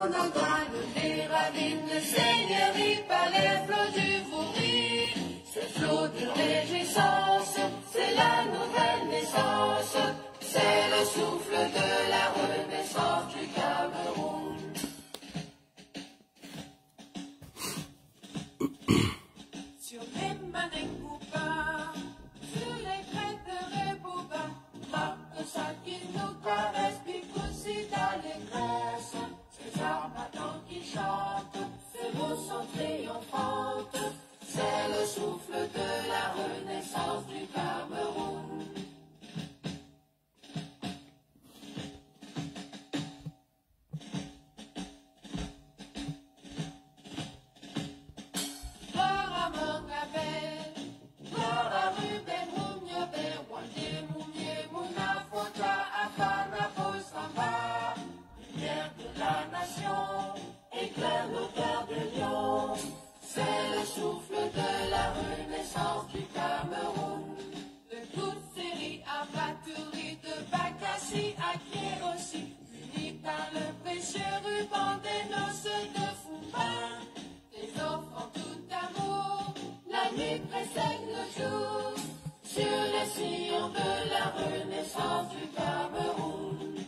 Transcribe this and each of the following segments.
On entend les ravines de seigneurie par les flots du Fourri. Ce flot de réjouissance, c'est la nouvelle naissance, c'est le souffle de la renaissance du Cameroun. Sur les marins sur les crêtes de Rébouba, marque ça qui nous caresse. il chante, ses mots sont triomphantes. C'est le souffle de la renaissance du Cameroun. Par le précieux ruban des noces de des Des offrant tout amour, la nuit précède le jour, sur les sillons de la renaissance du Cameroun.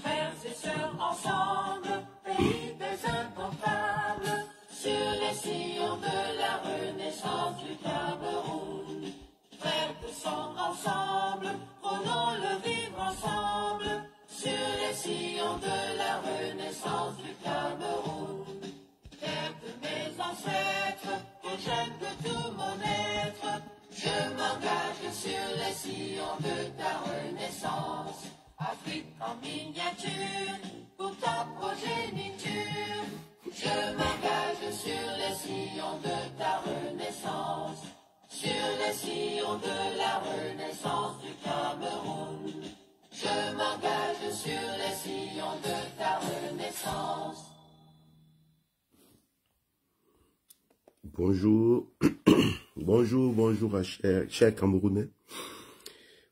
Frères et sœurs ensemble, pays des incontables, sur les sillons de la renaissance du Cameroun. Sommes ensemble, prenons le vivre ensemble, sur les sillons de la renaissance du Cameroun. Terre de mes ancêtres, aux tout mon être, je m'engage sur les sillons de ta renaissance. Afrique en miniature, pour ta progéniture, je m'engage sur les sillons de ta renaissance. Sur le sillon de la renaissance du Cameroun, je m'engage sur les sillons de ta renaissance. Bonjour, bonjour, bonjour à chers, chers Camerounais.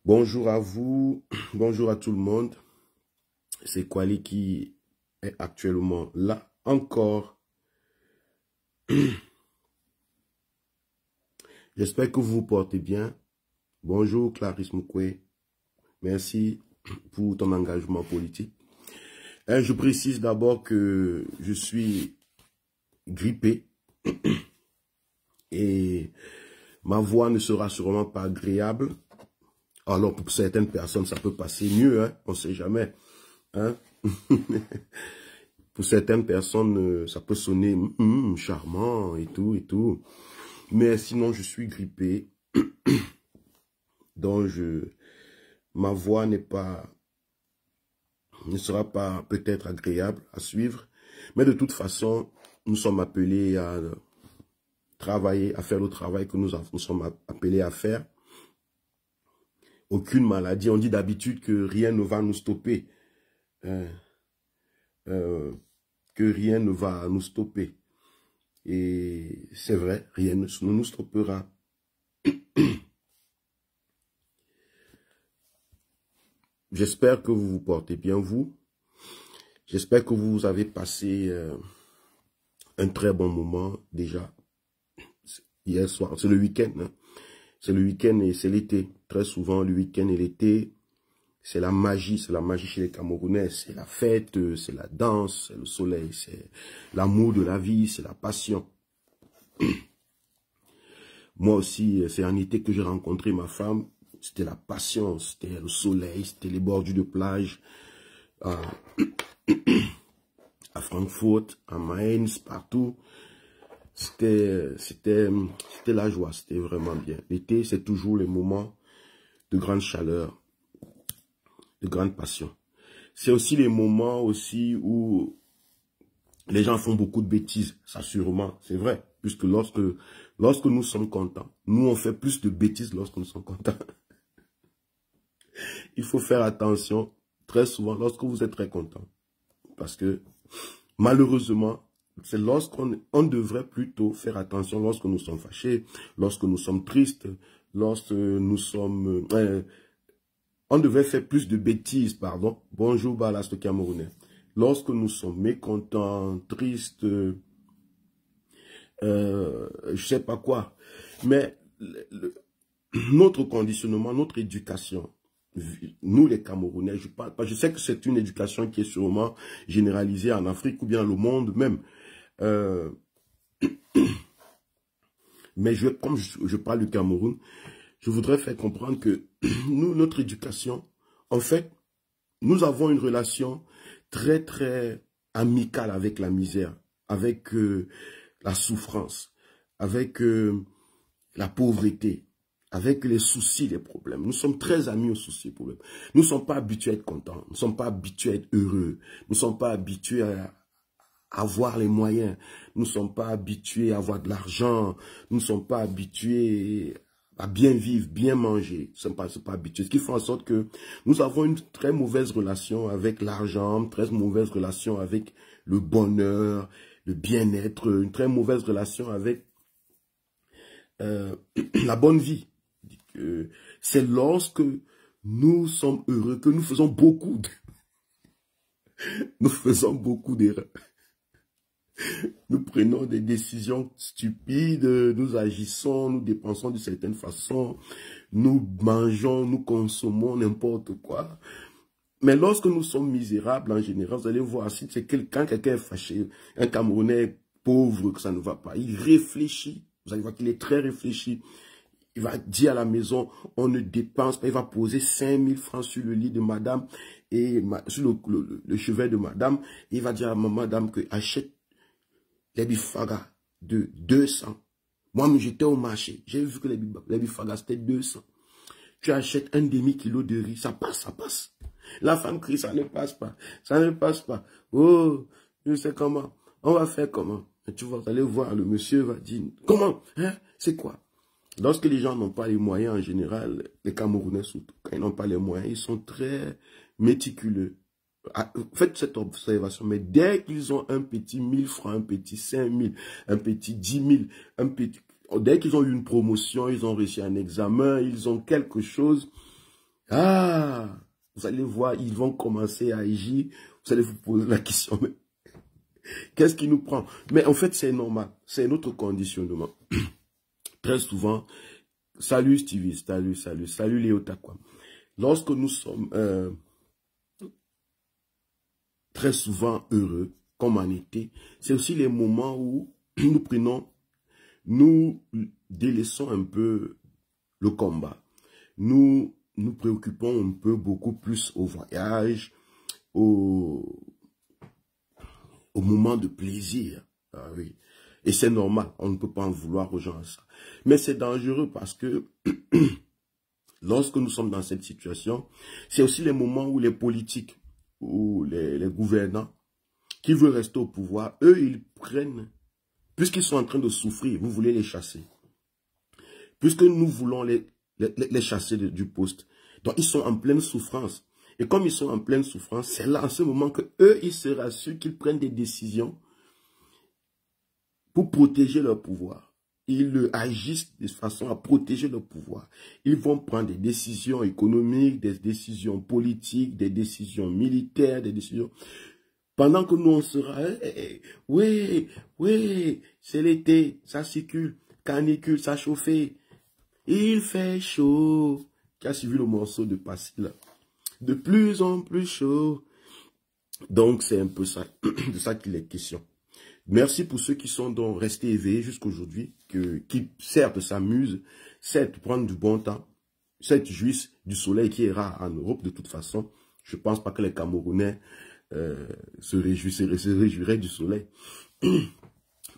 Bonjour à vous, bonjour à tout le monde. C'est Kwali qui est actuellement là encore J'espère que vous vous portez bien. Bonjour Clarisse Moukoué. Merci pour ton engagement politique. Hein, je précise d'abord que je suis grippé et ma voix ne sera sûrement pas agréable. Alors pour certaines personnes, ça peut passer mieux, hein. on ne sait jamais. Hein. pour certaines personnes, euh, ça peut sonner mm, mm, charmant et tout et tout. Mais sinon, je suis grippé. Donc, je, ma voix n'est pas, ne sera pas peut-être agréable à suivre. Mais de toute façon, nous sommes appelés à travailler, à faire le travail que nous, sommes appelés à faire. Aucune maladie. On dit d'habitude que rien ne va nous stopper. Hein. Euh, que rien ne va nous stopper. Et c'est vrai, rien ne nous trompera J'espère que vous vous portez bien, vous. J'espère que vous avez passé euh, un très bon moment déjà hier soir. C'est le week-end. Hein. C'est le week-end et c'est l'été. Très souvent, le week-end et l'été, c'est la magie, c'est la magie chez les Camerounais, c'est la fête, c'est la danse, c'est le soleil, c'est l'amour de la vie, c'est la passion. Moi aussi, c'est en été que j'ai rencontré ma femme, c'était la passion, c'était le soleil, c'était les bordures de plage, à, à Francfort, à Mainz, partout. C'était la joie, c'était vraiment bien. L'été, c'est toujours les moments de grande chaleur, de grande passion. C'est aussi les moments aussi où les gens font beaucoup de bêtises, ça sûrement, c'est vrai. Puisque lorsque, lorsque nous sommes contents, nous on fait plus de bêtises lorsque nous sommes contents. Il faut faire attention très souvent lorsque vous êtes très content. Parce que malheureusement, c'est lorsqu'on on devrait plutôt faire attention lorsque nous sommes fâchés, lorsque nous sommes tristes, lorsque nous sommes... Euh, on devait faire plus de bêtises, pardon. Bonjour, ballast Camerounais. Lorsque nous sommes mécontents, tristes, je euh, je sais pas quoi. Mais notre conditionnement, notre éducation, nous les Camerounais, je, parle, je sais que c'est une éducation qui est sûrement généralisée en Afrique ou bien le monde même. Euh, mais comme je parle du Cameroun, je voudrais faire comprendre que nous, notre éducation, en fait, nous avons une relation très, très amicale avec la misère, avec euh, la souffrance, avec euh, la pauvreté, avec les soucis, les problèmes. Nous sommes très amis aux soucis, aux problèmes. Nous ne sommes pas habitués à être contents, nous ne sommes pas habitués à être heureux, nous ne sommes pas habitués à avoir les moyens, nous ne sommes pas habitués à avoir de l'argent, nous ne sommes pas habitués à bien vivre, bien manger. Ce n'est pas, pas habitué. Ce qui fait en sorte que nous avons une très mauvaise relation avec l'argent, très mauvaise relation avec le bonheur, le bien-être, une très mauvaise relation avec euh, la bonne vie. Euh, c'est lorsque nous sommes heureux que nous faisons beaucoup nous faisons beaucoup d'erreurs. Nous prenons des décisions stupides, nous agissons, nous dépensons de certaines façons, nous mangeons, nous consommons n'importe quoi. Mais lorsque nous sommes misérables en général, vous allez voir, si c'est quelqu'un, quelqu'un est fâché, un Camerounais pauvre, que ça ne va pas, il réfléchit. Vous allez voir qu'il est très réfléchi. Il va dire à la maison, on ne dépense pas. Il va poser 5000 francs sur le lit de madame et sur le, le, le chevet de madame. Il va dire à madame que achète les bifagas de 200. Moi, j'étais au marché. J'ai vu que les, bifagas, c'était 200. Tu achètes un demi-kilo de riz. Ça passe, ça passe. La femme crie, ça ne passe pas. Ça ne passe pas. Oh, je sais comment. On va faire comment. tu vas aller voir, le monsieur va dire, comment hein? C'est quoi Lorsque les gens n'ont pas les moyens, en général, les Camerounais surtout, quand ils n'ont pas les moyens, ils sont très méticuleux. Ah, faites cette observation, mais dès qu'ils ont un petit 1000 francs, un petit 5000, un petit 10 000, un petit, dès qu'ils ont eu une promotion, ils ont réussi un examen, ils ont quelque chose, ah, vous allez voir, ils vont commencer à agir. Vous allez vous poser la question, mais qu'est-ce qui nous prend Mais en fait, c'est normal, c'est notre conditionnement. Très souvent, salut Stevie, salut, salut, salut Léo Lorsque nous sommes... Euh, très souvent heureux, comme en été. C'est aussi les moments où nous prenons, nous délaissons un peu le combat. Nous nous préoccupons un peu beaucoup plus au voyage, au, moment de plaisir. Ah Et c'est normal, on ne peut pas en vouloir aux gens Mais c'est dangereux parce que lorsque nous sommes dans cette situation, c'est aussi les moments où les politiques ou les, gouvernants qui veulent rester au pouvoir, eux, ils prennent, puisqu'ils sont en train de souffrir, vous voulez les chasser. Puisque nous voulons les, les, chasser du poste. Donc, ils sont en pleine souffrance. Et comme ils sont en pleine souffrance, c'est là, en ce moment, que eux, ils se rassurent qu'ils prennent des décisions pour protéger leur pouvoir ils agissent de façon à protéger leur pouvoir. Ils vont prendre des décisions économiques, des décisions politiques, des décisions militaires, des décisions... Pendant que nous, on sera... Eh, eh, eh, oui, oui, c'est l'été, ça circule, canicule, ça chauffe. Il fait chaud. Qui a suivi le morceau de Pascal De plus en plus chaud. Donc, c'est un peu ça, de ça qu'il est question. Merci pour ceux qui sont donc restés éveillés jusqu'aujourd'hui qui certes s'amusent, certes prendre du bon temps, certes jouissent du soleil qui est rare en Europe de toute façon. Je ne pense pas que les Camerounais euh, se, réjouissent, se réjouiraient du soleil.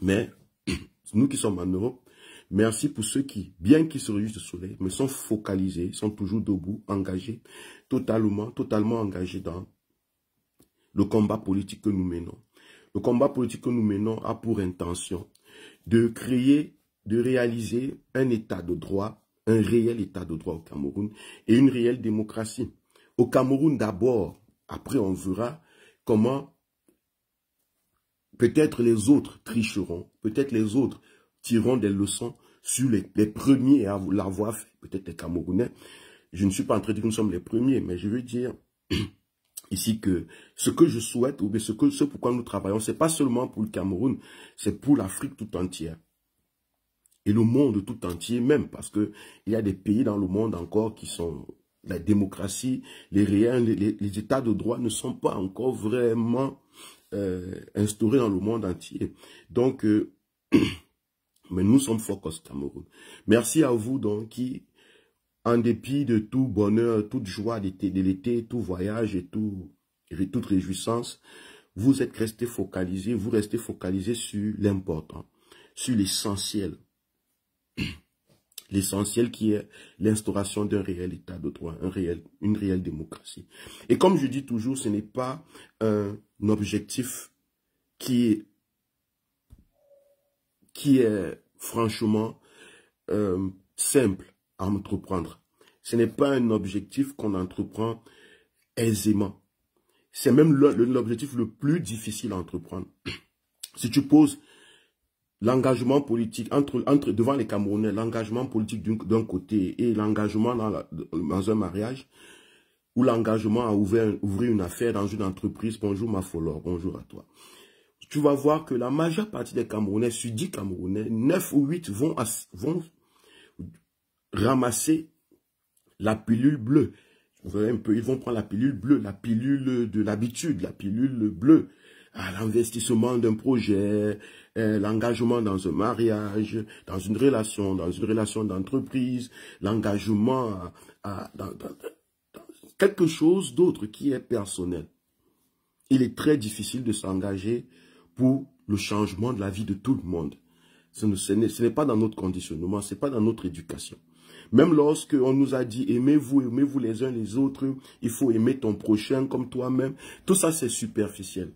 Mais nous qui sommes en Europe, merci pour ceux qui, bien qu'ils se réjouissent du soleil, mais sont focalisés, sont toujours debout, engagés, totalement, totalement engagés dans le combat politique que nous menons. Le combat politique que nous menons a pour intention de créer de réaliser un état de droit, un réel état de droit au Cameroun et une réelle démocratie. Au Cameroun d'abord, après on verra comment peut-être les autres tricheront, peut-être les autres tireront des leçons sur les, premiers à l'avoir fait, peut-être les Camerounais. Je ne suis pas en train de dire que nous sommes les premiers, mais je veux dire ici que ce que je souhaite, ou ce, que, ce pourquoi nous travaillons, n'est pas seulement pour le Cameroun, c'est pour l'Afrique tout entière. Et le monde tout entier même, parce qu'il y a des pays dans le monde encore qui sont... La démocratie, les réels, les, états de droit ne sont pas encore vraiment euh, instaurés dans le monde entier. Donc, euh, mais nous sommes focus Cameroun. Merci à vous donc qui, en dépit de tout bonheur, toute joie de l'été, tout voyage et tout, et toute réjouissance, vous êtes resté focalisé, vous restez focalisé sur l'important, sur l'essentiel. L'essentiel qui est l'instauration d'un réel état de droit, un réel, une réelle démocratie. Et comme je dis toujours, ce n'est pas un objectif qui est, qui est franchement euh, simple à entreprendre. Ce n'est pas un objectif qu'on entreprend aisément. C'est même l'objectif le plus difficile à entreprendre. Si tu poses l'engagement politique entre, devant les Camerounais, l'engagement politique d'un côté et l'engagement dans, un mariage, ou l'engagement à ouvrir, une affaire dans une entreprise, bonjour ma follow, bonjour à toi. Tu vas voir que la majeure partie des Camerounais, suis dit Camerounais, 9 ou 8 vont, vont ramasser la pilule bleue. Vous un peu, ils vont prendre la pilule bleue, la pilule de l'habitude, la pilule bleue à l'investissement d'un projet, euh, l'engagement dans un mariage, dans une relation, dans une relation d'entreprise, l'engagement à, dans, dans, dans quelque chose d'autre qui est personnel. Il est très difficile de s'engager pour le changement de la vie de tout le monde. Ce n'est pas dans notre conditionnement, ce n'est pas dans notre éducation. Même lorsque on nous a dit aimez-vous, aimez-vous les uns les autres, il faut aimer ton prochain comme toi-même, tout ça c'est superficiel.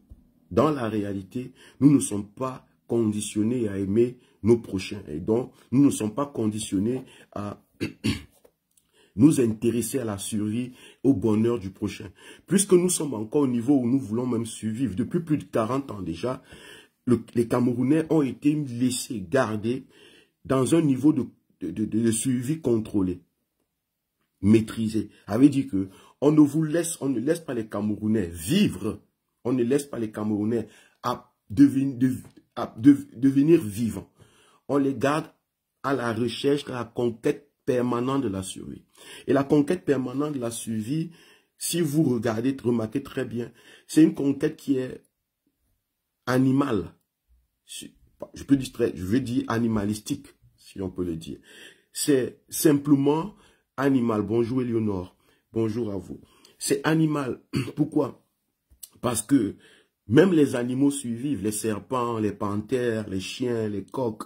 Dans la réalité, nous ne sommes pas conditionnés à aimer nos prochains. Et donc, nous ne sommes pas conditionnés à nous intéresser à la survie, au bonheur du prochain. Puisque nous sommes encore au niveau où nous voulons même survivre, depuis plus de 40 ans déjà, les Camerounais ont été laissés garder dans un niveau de, de, suivi contrôlé, maîtrisé. Avait dit que on ne vous laisse, on ne laisse pas les Camerounais vivre on ne laisse pas les Camerounais à, devenir vivants. On les garde à la recherche, de la conquête permanente de la survie. Et la conquête permanente de la survie, si vous regardez, remarquez très bien, c'est une conquête qui est animale. Je peux dire, je veux dire animalistique, si on peut le dire. C'est simplement animal. Bonjour Eleonore, Bonjour à vous. C'est animal. Pourquoi parce que même les animaux survivent, les serpents, les panthères, les chiens, les coqs,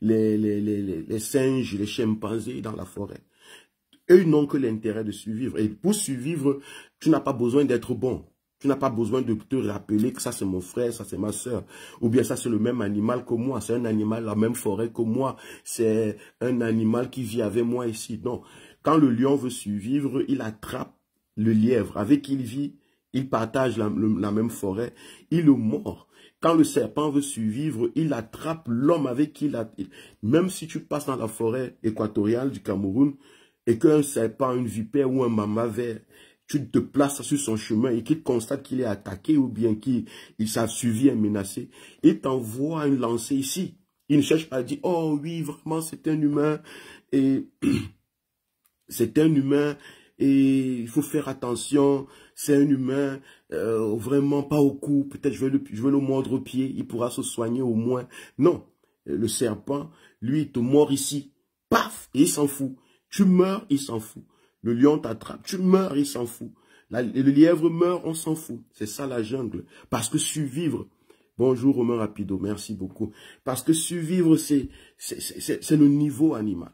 les, singes, les chimpanzés dans la forêt. Eux n'ont que l'intérêt de survivre. Et pour survivre, tu n'as pas besoin d'être bon. Tu n'as pas besoin de te rappeler que ça c'est mon frère, ça c'est ma soeur. Ou bien ça c'est le même animal que moi, c'est un animal la même forêt que moi. C'est un animal qui vit avec moi ici. Non, quand le lion veut survivre, il attrape le lièvre avec qui il vit il partage la, même forêt. Il le mord. Quand le serpent veut survivre, il attrape l'homme avec qui il a... Même si tu passes dans la forêt équatoriale du Cameroun et qu'un serpent, une vipère ou un mama vert, tu te places sur son chemin et qu'il constate qu'il est attaqué ou bien qu'il sa suivi et menacé, il t'envoie une lancer ici. Il ne cherche pas à dire, oh oui, vraiment, c'est un humain. Et c'est un humain et il faut faire attention, c'est un humain, euh, vraiment pas au cou, peut-être je, vais le, je vais le mordre au pied, il pourra se soigner au moins. Non, euh, le serpent, lui, il te mord ici, paf, et il s'en fout. Tu meurs, il s'en fout. Le lion t'attrape, tu meurs, il s'en fout. le lièvre meurt, on s'en fout. C'est ça la jungle. Parce que survivre, bonjour Romain Rapido, merci beaucoup. Parce que survivre, c'est le niveau animal.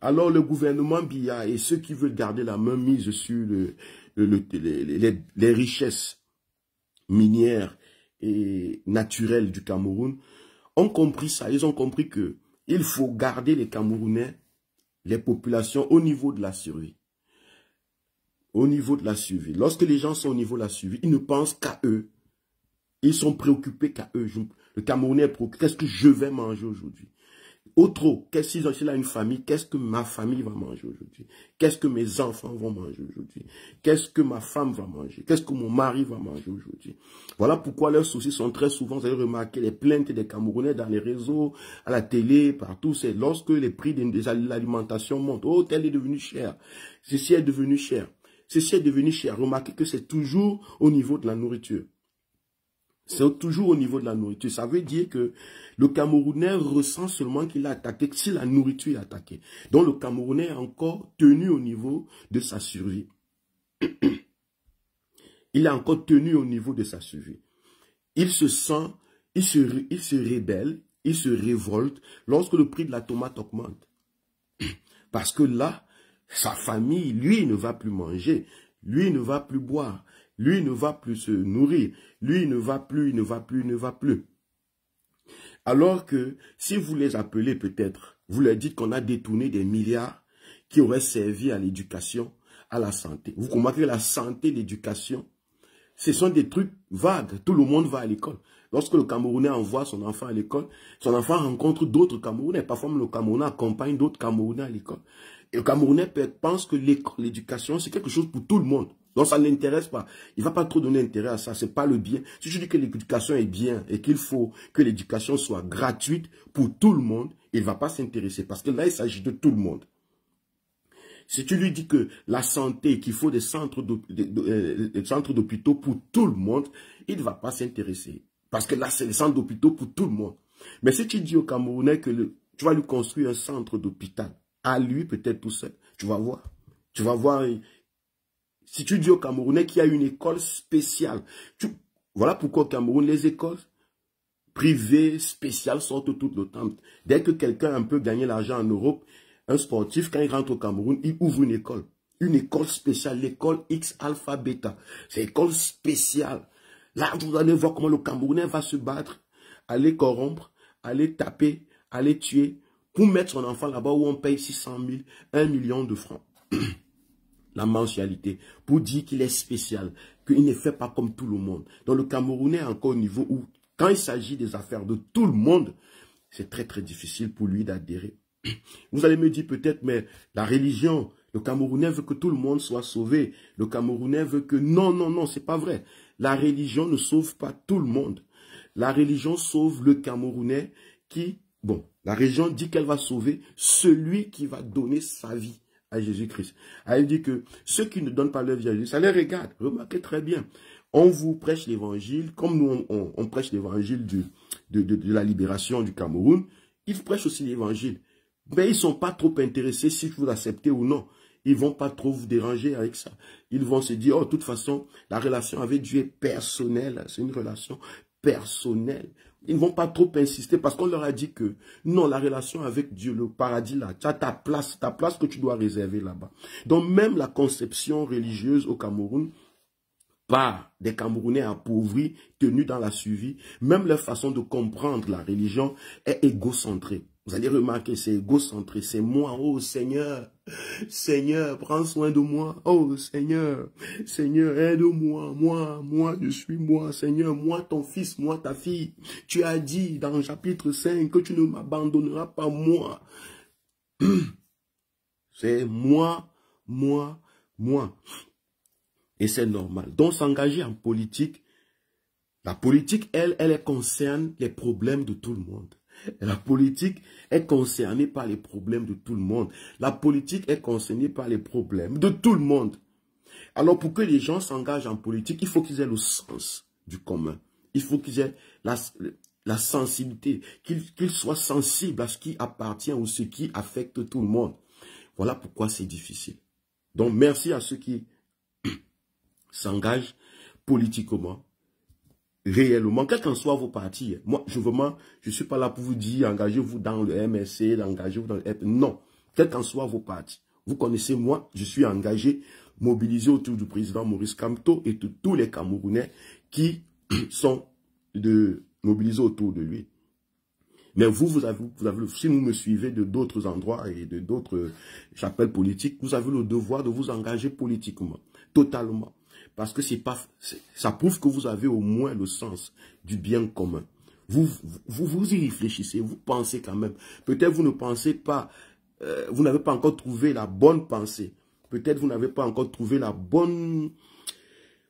Alors le gouvernement Bia et ceux qui veulent garder la main mise sur les, richesses minières et naturelles du Cameroun ont compris ça. Ils ont compris que il faut garder les Camerounais, les populations au niveau de la survie. Au niveau de la survie. Lorsque les gens sont au niveau de la survie, ils ne pensent qu'à eux. Ils sont préoccupés qu'à eux. Le Camerounais est préoccupé. Qu'est-ce que je vais manger aujourd'hui autre, qu'est-ce qu'ils ont une famille Qu'est-ce que ma famille va manger aujourd'hui Qu'est-ce que mes enfants vont manger aujourd'hui Qu'est-ce que ma femme va manger Qu'est-ce que mon mari va manger aujourd'hui Voilà pourquoi leurs soucis sont très souvent, vous allez remarquer, les plaintes des Camerounais dans les réseaux, à la télé, partout, c'est lorsque les prix de l'alimentation montent. Oh, tel est devenu cher. Ceci est devenu cher. Ceci est devenu cher. Remarquez que c'est toujours au niveau de la nourriture. C'est toujours au niveau de la nourriture. Ça veut dire que le Camerounais ressent seulement qu'il a attaqué, si la nourriture est attaquée. Donc le Camerounais est encore tenu au niveau de sa survie. Il est encore tenu au niveau de sa survie. Il se sent, il se, il se rébelle, il se révolte lorsque le prix de la tomate augmente. Parce que là, sa famille, lui, ne va plus manger, lui ne va plus boire, lui ne va plus se nourrir, lui, il ne va plus, il ne va plus, il ne va plus. Alors que si vous les appelez peut-être, vous leur dites qu'on a détourné des milliards qui auraient servi à l'éducation, à la santé. Vous comprenez la santé, l'éducation, ce sont des trucs vagues. Tout le monde va à l'école. Lorsque le Camerounais envoie son enfant à l'école, son enfant rencontre d'autres Camerounais. Parfois, le Camerounais accompagne d'autres Camerounais à l'école. Et le Camerounais pense que l'éducation, c'est quelque chose pour tout le monde. Donc ça ne l'intéresse pas. Il ne va pas trop donner intérêt à ça. Ce n'est pas le bien. Si tu dis que l'éducation est bien et qu'il faut que l'éducation soit gratuite pour tout le monde, il ne va pas s'intéresser parce que là, il s'agit de tout le monde. Si tu lui dis que la santé, qu'il faut des centres euh, d'hôpitaux pour tout le monde, il ne va pas s'intéresser. Parce que là, c'est des centres d'hôpitaux pour tout le monde. Mais si tu dis au Camerounais que tu vas lui construire un centre d'hôpital, à lui peut-être tout seul, tu vas voir. Tu vas voir, si tu dis au Camerounais qu'il y a une école spéciale, tu, voilà pourquoi au Cameroun, les écoles privées spéciales sortent tout le temps. Dès que quelqu'un un peu gagné l'argent en Europe, un sportif, quand il rentre au Cameroun, il ouvre une école. Une école spéciale, l'école X Alpha Beta. C'est école spéciale. Là, vous allez voir comment le Camerounais va se battre, aller corrompre, aller taper, aller tuer, pour mettre son enfant là-bas où on paye 600 000, 1 million de francs. la mensualité, pour dire qu'il est spécial, qu'il ne fait pas comme tout le monde. Dans le Camerounais, encore au niveau où, quand il s'agit des affaires de tout le monde, c'est très très difficile pour lui d'adhérer. Vous allez me dire peut-être, mais la religion, le Camerounais veut que tout le monde soit sauvé. Le Camerounais veut que... Non, non, non, c'est pas vrai. La religion ne sauve pas tout le monde. La religion sauve le Camerounais qui... Bon, la religion dit qu'elle va sauver celui qui va donner sa vie à Jésus-Christ. Elle ah, dit que ceux qui ne donnent pas leur vie à Jésus, ça les regarde. Remarquez très bien. On vous prêche l'évangile, comme nous, on, prêche l'évangile de, la libération du Cameroun. Ils prêchent aussi l'évangile. Mais ils ne sont pas trop intéressés si vous l'acceptez ou non. Ils vont pas trop vous déranger avec ça. Ils vont se dire, oh, de toute façon, la relation avec Dieu est personnelle. C'est une relation personnelle. Ils ne vont pas trop insister parce qu'on leur a dit que non, la relation avec Dieu, le paradis là, tu as ta place, ta place que tu dois réserver là-bas. Donc même la conception religieuse au Cameroun, par des Camerounais appauvris, tenus dans la suivi, même leur façon de comprendre la religion est égocentrée. Vous allez remarquer, c'est égocentré, c'est moi, oh Seigneur, Seigneur, prends soin de moi, oh Seigneur, Seigneur, aide-moi, moi, moi, je suis moi, Seigneur, moi, ton fils, moi, ta fille. Tu as dit dans chapitre 5 que tu ne m'abandonneras pas, moi. C'est moi, moi, moi. Et c'est normal. Donc, s'engager en politique, la politique, elle, elle concerne les problèmes de tout le monde. La politique est concernée par les problèmes de tout le monde. La politique est concernée par les problèmes de tout le monde. Alors pour que les gens s'engagent en politique, il faut qu'ils aient le sens du commun. Il faut qu'ils aient la, sensibilité, qu'ils soient sensibles à ce qui appartient ou ce qui affecte tout le monde. Voilà pourquoi c'est difficile. Donc merci à ceux qui s'engagent politiquement réellement, quels qu'en soit vos partis, moi, je ne je suis pas là pour vous dire, engagez-vous dans le MSC, engagez-vous dans le Non, quels qu'en soit vos partis. Vous connaissez moi, je suis engagé, mobilisé autour du président Maurice Camto et de tous les Camerounais qui sont de, mobilisés autour de lui. Mais vous, vous avez, vous avez, si vous me suivez de d'autres endroits et de d'autres euh, chapelles politiques, vous avez le devoir de vous engager politiquement, totalement. Parce que c'est pas, ça prouve que vous avez au moins le sens du bien commun. Vous, vous, y réfléchissez, vous pensez quand même. Peut-être vous ne pensez pas, euh, vous n'avez pas encore trouvé la bonne pensée. Peut-être vous n'avez pas encore trouvé la bonne...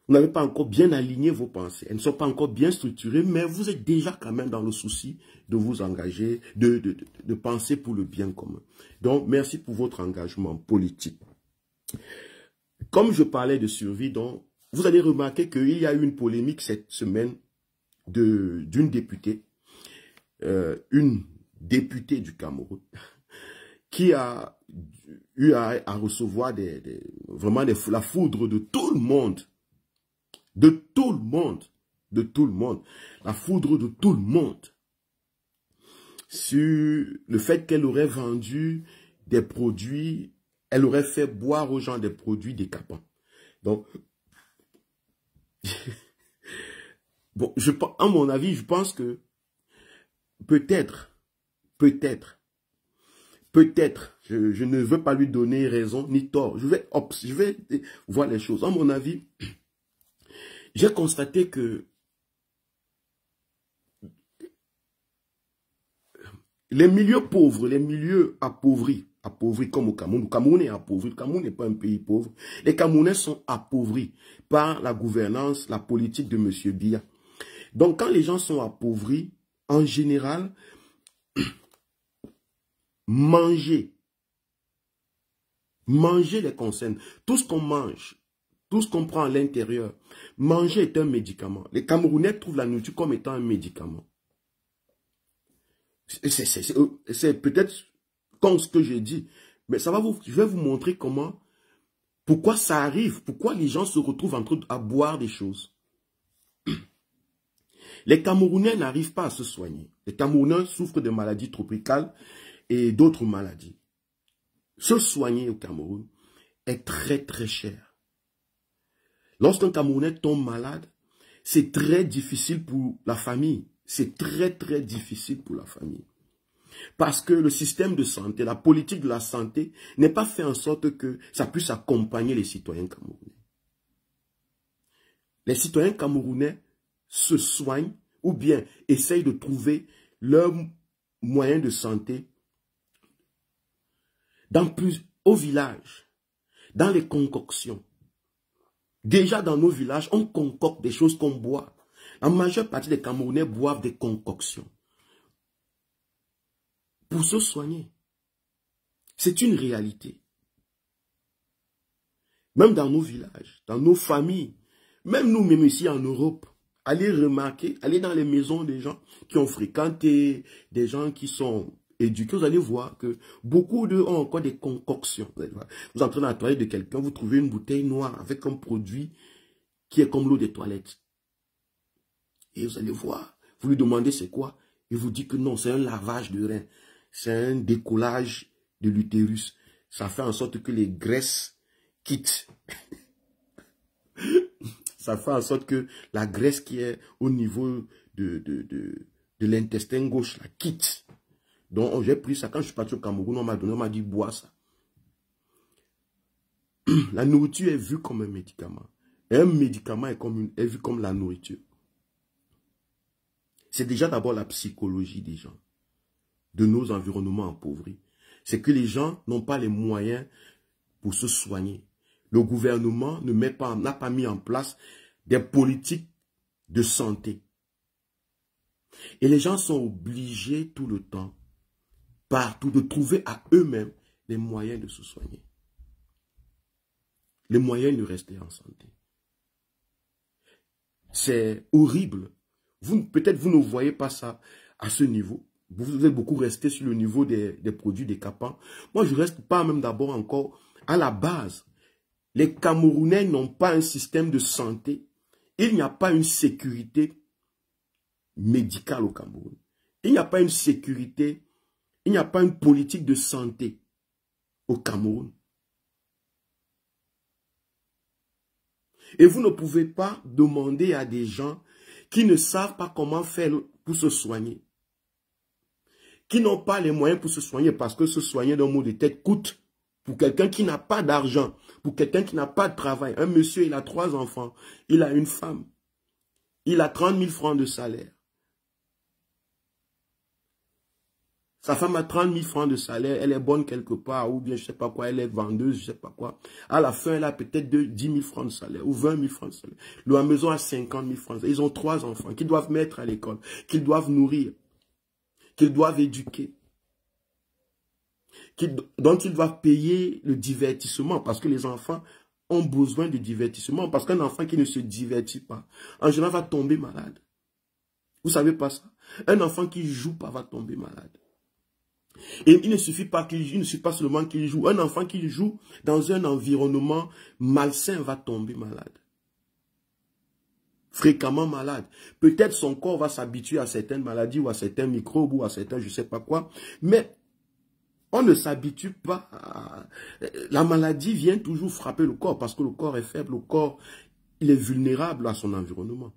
Vous n'avez pas encore bien aligné vos pensées. Elles ne sont pas encore bien structurées, mais vous êtes déjà quand même dans le souci de vous engager, de, de, de penser pour le bien commun. Donc, merci pour votre engagement politique. Comme je parlais de survie, donc, vous allez remarquer qu'il y a eu une polémique cette semaine d'une députée, euh, une députée du Cameroun, qui a eu à, recevoir des, vraiment la foudre de tout le monde. De tout le monde. De tout le monde. La foudre de tout le monde. Sur le fait qu'elle aurait vendu des produits, elle aurait fait boire aux gens des produits décapants. Donc, bon, je, à mon avis, je pense que peut-être, peut-être, peut-être, je, ne veux pas lui donner raison ni tort. Je vais, je vais voir les choses. À mon avis, j'ai constaté que les milieux pauvres, les milieux appauvris, appauvri comme au Cameroun. Le Cameroun est appauvri. Le Cameroun n'est pas un pays pauvre. Les Camerounais sont appauvris par la gouvernance, la politique de M. Biya. Donc, quand les gens sont appauvris, en général, manger, manger les concernes. Tout ce qu'on mange, tout ce qu'on prend à l'intérieur, manger est un médicament. Les Camerounais trouvent la nourriture comme étant un médicament. C'est peut-être comme ce que j'ai dit. Mais ça va vous, je vais vous montrer comment, pourquoi ça arrive, pourquoi les gens se retrouvent entre autres à boire des choses. Les Camerounais n'arrivent pas à se soigner. Les Camerounais souffrent de maladies tropicales et d'autres maladies. Se soigner au Cameroun est très très cher. Lorsqu'un Camerounais tombe malade, c'est très difficile pour la famille. C'est très très difficile pour la famille. Parce que le système de santé, la politique de la santé, n'est pas fait en sorte que ça puisse accompagner les citoyens camerounais. Les citoyens camerounais se soignent ou bien essayent de trouver leurs moyens de santé dans plus, au village, dans les concoctions. Déjà dans nos villages, on concocte des choses qu'on boit. La majeure partie des Camerounais boivent des concoctions pour se soigner. C'est une réalité. Même dans nos villages, dans nos familles, même nous-mêmes ici en Europe, allez remarquer, allez dans les maisons des gens qui ont fréquenté, des gens qui sont éduqués, vous allez voir que beaucoup d'eux ont encore des concoctions. Vous, entrez dans la toilette de quelqu'un, vous trouvez une bouteille noire avec un produit qui est comme l'eau des toilettes. Et vous allez voir, vous lui demandez c'est quoi, il vous dit que non, c'est un lavage de rein c'est un décollage de l'utérus. Ça fait en sorte que les graisses quittent. ça fait en sorte que la graisse qui est au niveau de, de, l'intestin gauche la quitte. Donc j'ai pris ça. Quand je suis parti au Cameroun, on m'a donné, on m'a dit bois ça. la nourriture est vue comme un médicament. un médicament est, comme est vu comme la nourriture. C'est déjà d'abord la psychologie des gens de nos environnements appauvris. C'est que les gens n'ont pas les moyens pour se soigner. Le gouvernement pas, n'a pas mis en place des politiques de santé. Et les gens sont obligés tout le temps, partout, de trouver à eux-mêmes les moyens de se soigner. Les moyens de rester en santé. C'est horrible. peut-être vous ne voyez pas ça à ce niveau. Vous avez beaucoup resté sur le niveau des, produits des Moi, je reste pas même d'abord encore à la base. Les Camerounais n'ont pas un système de santé. Il n'y a pas une sécurité médicale au Cameroun. Il n'y a pas une sécurité, il n'y a pas une politique de santé au Cameroun. Et vous ne pouvez pas demander à des gens qui ne savent pas comment faire pour se soigner qui n'ont pas les moyens pour se soigner, parce que se soigner d'un mot de tête coûte. Pour quelqu'un qui n'a pas d'argent, pour quelqu'un qui n'a pas de travail. Un monsieur, il a trois enfants, il a une femme, il a 30 000 francs de salaire. Sa femme a 30 000 francs de salaire, elle est bonne quelque part, ou bien je ne sais pas quoi, elle est vendeuse, je ne sais pas quoi. À la fin, elle a peut-être 10 000 francs de salaire, ou 20 000 francs de salaire. à maison a 50 000 francs. Ils ont trois enfants qu'ils doivent mettre à l'école, qu'ils doivent nourrir qu'ils doivent éduquer, dont ils doivent payer le divertissement, parce que les enfants ont besoin de divertissement, parce qu'un enfant qui ne se divertit pas, en général, va tomber malade. Vous savez pas ça Un enfant qui joue pas va tomber malade. Et il ne suffit pas qu'il il ne suffit pas seulement qu'il joue. Un enfant qui joue dans un environnement malsain va tomber malade fréquemment malade. Peut-être son corps va s'habituer à certaines maladies ou à certains microbes ou à certains je ne sais pas quoi. Mais on ne s'habitue pas. À... Euh, la maladie vient toujours frapper le corps parce que le corps est faible, le corps il est vulnérable à son environnement.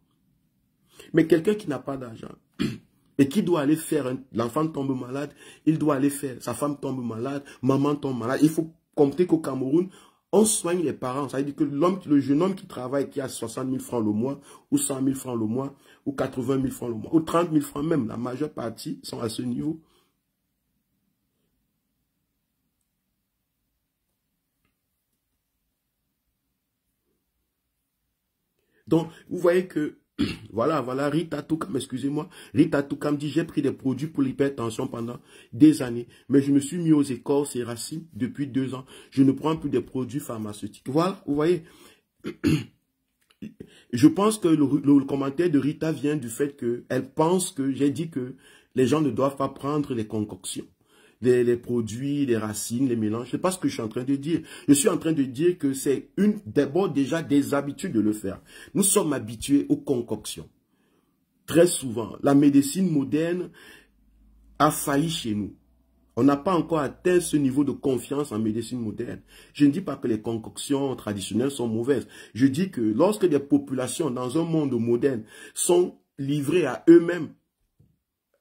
Mais quelqu'un qui n'a pas d'argent et qui doit aller faire, un... l'enfant tombe malade, il doit aller faire, sa femme tombe malade, maman tombe malade. Il faut compter qu'au Cameroun, on soigne les parents. Ça veut dire que le jeune homme qui travaille, qui a 60 000 francs le mois, ou 100 000 francs le mois, ou 80 000 francs le mois, ou 30 000 francs même, la majeure partie sont à ce niveau. Donc, vous voyez que voilà, voilà, Rita Toukam, excusez-moi, Rita Toukam dit, j'ai pris des produits pour l'hypertension pendant des années, mais je me suis mis aux écorces et racines depuis deux ans. Je ne prends plus des produits pharmaceutiques. Voilà, vous voyez. Je pense que le, commentaire de Rita vient du fait qu'elle pense que j'ai dit que les gens ne doivent pas prendre les concoctions les, produits, les racines, les mélanges. n'est pas ce que je suis en train de dire. Je suis en train de dire que c'est une d'abord déjà des habitudes de le faire. Nous sommes habitués aux concoctions. Très souvent, la médecine moderne a failli chez nous. On n'a pas encore atteint ce niveau de confiance en médecine moderne. Je ne dis pas que les concoctions traditionnelles sont mauvaises. Je dis que lorsque des populations dans un monde moderne sont livrées à eux-mêmes,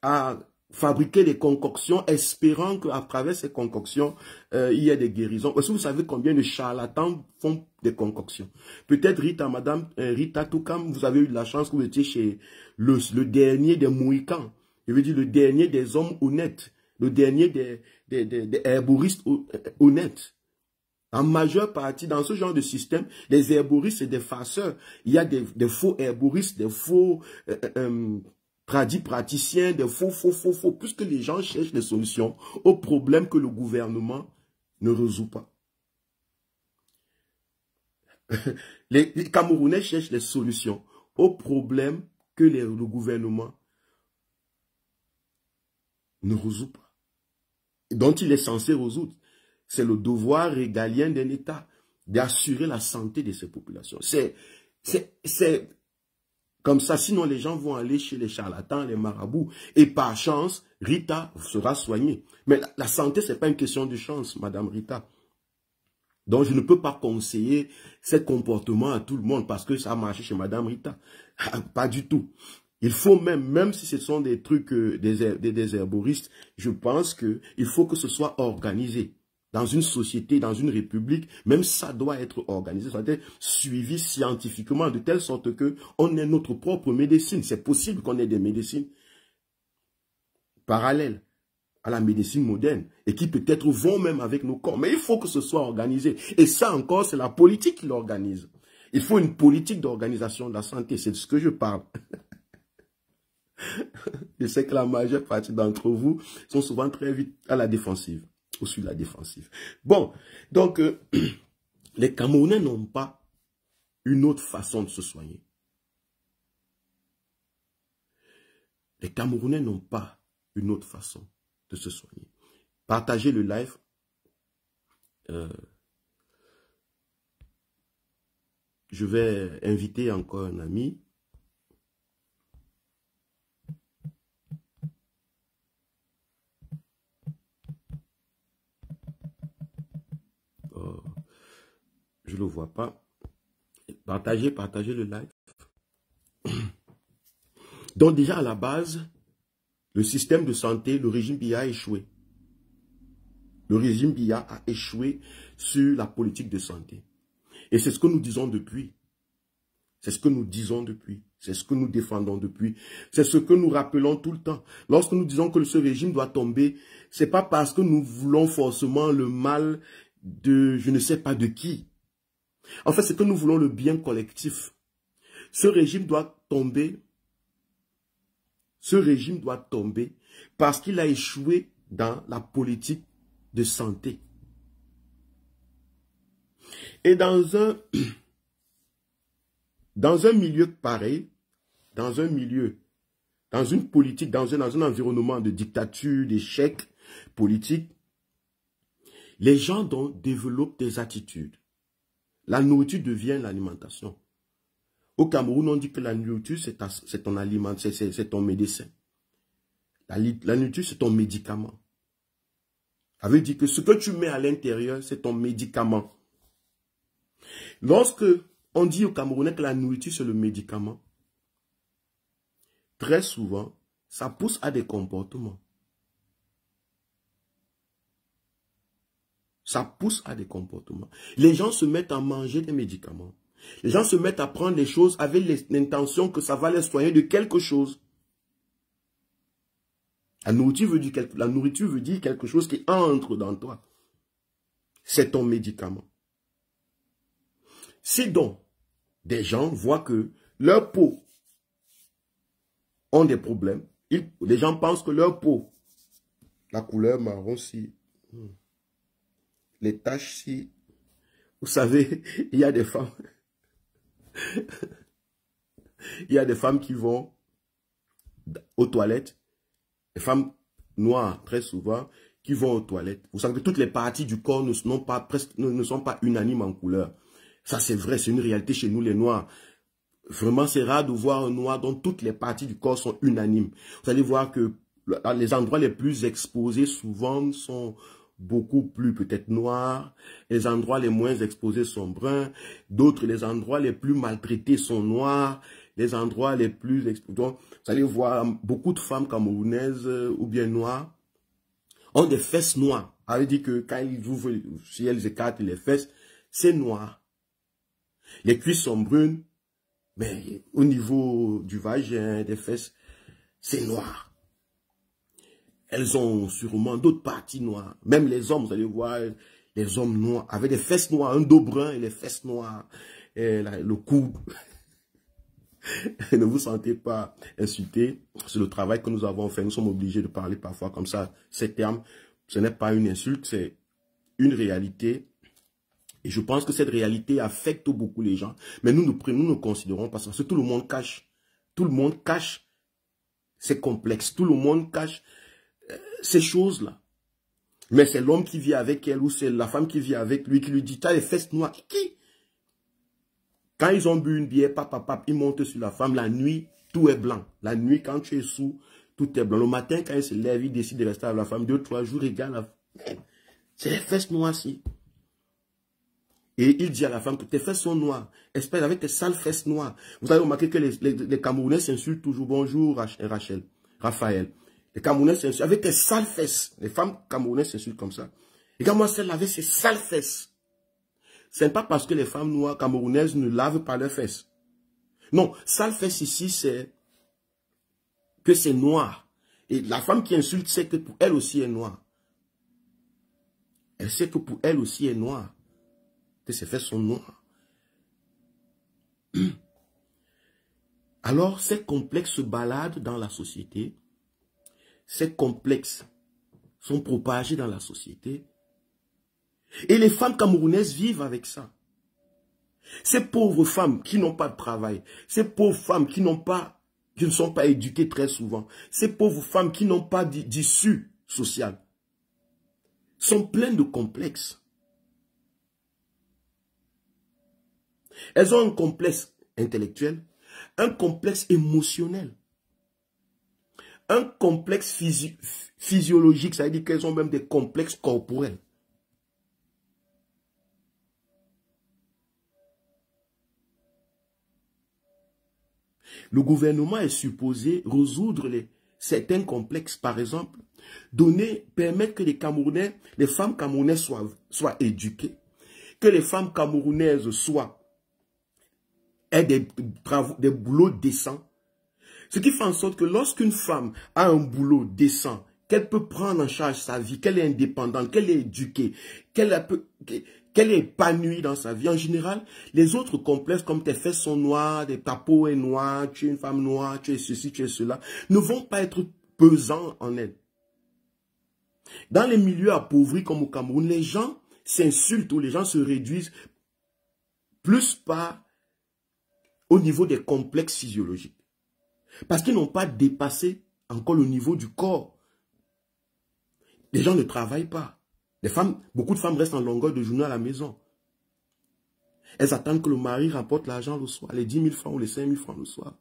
à fabriquer des concoctions, espérant qu'à travers ces concoctions, euh, il y ait des guérisons. Parce que vous savez combien de charlatans font des concoctions. Peut-être Rita, Madame Rita euh, Rita Toukam, vous avez eu la chance que vous étiez chez le, dernier des Mohicans. Je veux dire le dernier des hommes honnêtes, le dernier des, des, herboristes euh, honnêtes. En majeure partie, dans ce genre de système, les herboristes et des farceurs. Il y a des, faux herboristes, des faux dit praticien, des faux, faux, faux, faux, puisque les gens cherchent des solutions aux problèmes que le gouvernement ne résout pas. les, Camerounais cherchent des solutions aux problèmes que le gouvernement ne résout pas, dont il est censé résoudre. C'est le devoir régalien d'un État d'assurer la santé de ses populations. C'est comme ça, sinon les gens vont aller chez les charlatans, les marabouts. Et par chance, Rita sera soignée. Mais la, santé, ce n'est pas une question de chance, Madame Rita. Donc, je ne peux pas conseiller ce comportement à tout le monde parce que ça a marché chez Madame Rita. pas du tout. Il faut même, même si ce sont des trucs, euh, des, des herboristes, je pense qu'il faut que ce soit organisé dans une société, dans une république, même ça doit être organisé, ça doit être suivi scientifiquement, de telle sorte que on ait notre propre médecine. C'est possible qu'on ait des médecines parallèles à la médecine moderne et qui peut-être vont même avec nos corps. Mais il faut que ce soit organisé. Et ça encore, c'est la politique qui l'organise. Il faut une politique d'organisation de la santé. C'est de ce que je parle. je sais que la majeure partie d'entre vous sont souvent très vite à la défensive sur la défensive. Bon, donc, euh, les Camerounais n'ont pas une autre façon de se soigner. Les Camerounais n'ont pas une autre façon de se soigner. Partagez le live. Euh, je vais inviter encore un ami Je ne le vois pas. Partagez, partagez le live. Donc déjà à la base, le système de santé, le régime BIA a échoué. Le régime BIA a échoué sur la politique de santé. Et c'est ce que nous disons depuis. C'est ce que nous disons depuis. C'est ce que nous défendons depuis. C'est ce que nous rappelons tout le temps. Lorsque nous disons que ce régime doit tomber, c'est pas parce que nous voulons forcément le mal de je ne sais pas de qui. En fait, c'est que nous voulons le bien collectif. Ce régime doit tomber. Ce régime doit tomber parce qu'il a échoué dans la politique de santé. Et dans un, dans un milieu pareil, dans un milieu, dans une politique, dans un, dans un environnement de dictature, d'échec politique, les gens donc développent des attitudes. La nourriture devient l'alimentation. Au Cameroun, on dit que la nourriture, c'est ton aliment, c'est ton médecin. La, nourriture, c'est ton médicament. Ça veut dire que ce que tu mets à l'intérieur, c'est ton médicament. Lorsque on dit au Camerounais que la nourriture, c'est le médicament, très souvent, ça pousse à des comportements. Ça pousse à des comportements. Les gens se mettent à manger des médicaments. Les gens se mettent à prendre des choses avec l'intention que ça va les soigner de quelque chose. La nourriture veut dire, quelque, la nourriture veut dire quelque chose qui entre dans toi. C'est ton médicament. Si donc, des gens voient que leur peau ont des problèmes, les gens pensent que leur peau, la couleur marron, si... Hmm, les tâches si... Vous savez, il y a des femmes... il y a des femmes qui vont aux toilettes, Les femmes noires très souvent, qui vont aux toilettes. Vous savez que toutes les parties du corps ne sont pas, presque, ne sont pas unanimes en couleur. Ça, c'est vrai, c'est une réalité chez nous, les Noirs. Vraiment, c'est rare de voir un Noir dont toutes les parties du corps sont unanimes. Vous allez voir que les endroits les plus exposés, souvent, sont, beaucoup plus peut-être noirs, les endroits les moins exposés sont bruns, d'autres les endroits les plus maltraités sont noirs, les endroits les plus exposés. vous allez voir beaucoup de femmes camerounaises euh, ou bien noires ont des fesses noires. Ça dit que quand ils ouvrent, si elles écartent les fesses, c'est noir. Les cuisses sont brunes, mais au niveau du vagin, des fesses, c'est noir. Elles ont sûrement d'autres parties noires. Même les hommes, vous allez voir, les hommes noirs, avec des fesses noires, un dos brun et les fesses noires, et le cou. ne vous sentez pas insulté. C'est le travail que nous avons fait. Nous sommes obligés de parler parfois comme ça, ces termes. Ce n'est pas une insulte, c'est une réalité. Et je pense que cette réalité affecte beaucoup les gens. Mais nous, nous, nous ne considérons pas ça. Parce que tout le monde cache. Tout le monde cache C'est complexe. Tout le monde cache ces choses-là. Mais c'est l'homme qui vit avec elle ou c'est la femme qui vit avec lui qui lui dit, t'as les fesses noires. Qui Quand ils ont bu une bière, papa, papa, ils montent sur la femme. La nuit, tout est blanc. La nuit, quand tu es sous, tout est blanc. Le matin, quand il se lève, il décide de rester avec la femme. Deux, trois jours, il regarde la C'est les fesses noires, si. Et il dit à la femme que tes fesses sont noires. Espère avec tes sales fesses noires. Vous avez remarqué que les, les Camerounais s'insultent toujours. Bonjour, Rachel. Raphaël. Les Camerounais s'insultent avec des sales fesses. Les femmes camerounaises s'insultent comme ça. quand moi celle avec ses sales fesses. Ce n'est pas parce que les femmes noires camerounaises ne lavent pas leurs fesses. Non, sale fesse ici, c'est que c'est noir. Et la femme qui insulte c'est que pour elle aussi est noire. Elle sait que pour elle aussi est noire. Que ses fesses sont noires. Alors, ces complexes se baladent dans la société ces complexes sont propagés dans la société. Et les femmes camerounaises vivent avec ça. Ces pauvres femmes qui n'ont pas de travail, ces pauvres femmes qui n'ont pas, qui ne sont pas éduquées très souvent, ces pauvres femmes qui n'ont pas d'issue sociale, sont pleines de complexes. Elles ont un complexe intellectuel, un complexe émotionnel, un complexe physiologique, ça veut dire qu'elles ont même des complexes corporels. Le gouvernement est supposé résoudre certains complexes, par exemple, donner, permettre que les Camerounais, les femmes camerounaises soient, soient éduquées, que les femmes camerounaises soient, aient des, des boulots décents, ce qui fait en sorte que lorsqu'une femme a un boulot décent, qu'elle peut prendre en charge sa vie, qu'elle est indépendante, qu'elle est éduquée, qu'elle est épanouie dans sa vie. En général, les autres complexes comme tes fesses sont noires, ta peau est noire, tu es une femme noire, tu es ceci, tu es cela, ne vont pas être pesants en elle. Dans les milieux appauvris comme au Cameroun, les gens s'insultent ou les gens se réduisent plus par au niveau des complexes physiologiques. Parce qu'ils n'ont pas dépassé encore le niveau du corps. Les gens ne travaillent pas. Les femmes, beaucoup de femmes restent en longueur de journée à la maison. Elles attendent que le mari rapporte l'argent le soir, les 10 000 francs ou les 5 000 francs le soir.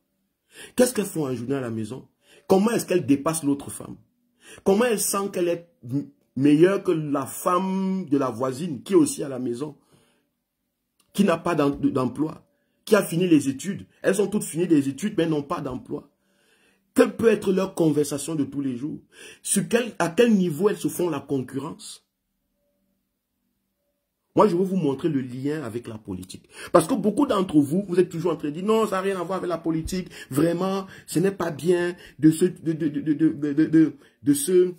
Qu'est-ce qu'elles font en journée à la maison Comment est-ce qu'elles dépassent l'autre femme Comment elles sentent qu'elle est meilleure que la femme de la voisine qui est aussi à la maison, qui n'a pas d'emploi qui a fini les études. Elles ont toutes fini les études, mais n'ont pas d'emploi. Quelle peut être leur conversation de tous les jours Sur quel, À quel niveau elles se font la concurrence Moi, je veux vous montrer le lien avec la politique. Parce que beaucoup d'entre vous, vous êtes toujours en train de dire « Non, ça n'a rien à voir avec la politique. Vraiment, ce n'est pas bien de se... De, de, de, de se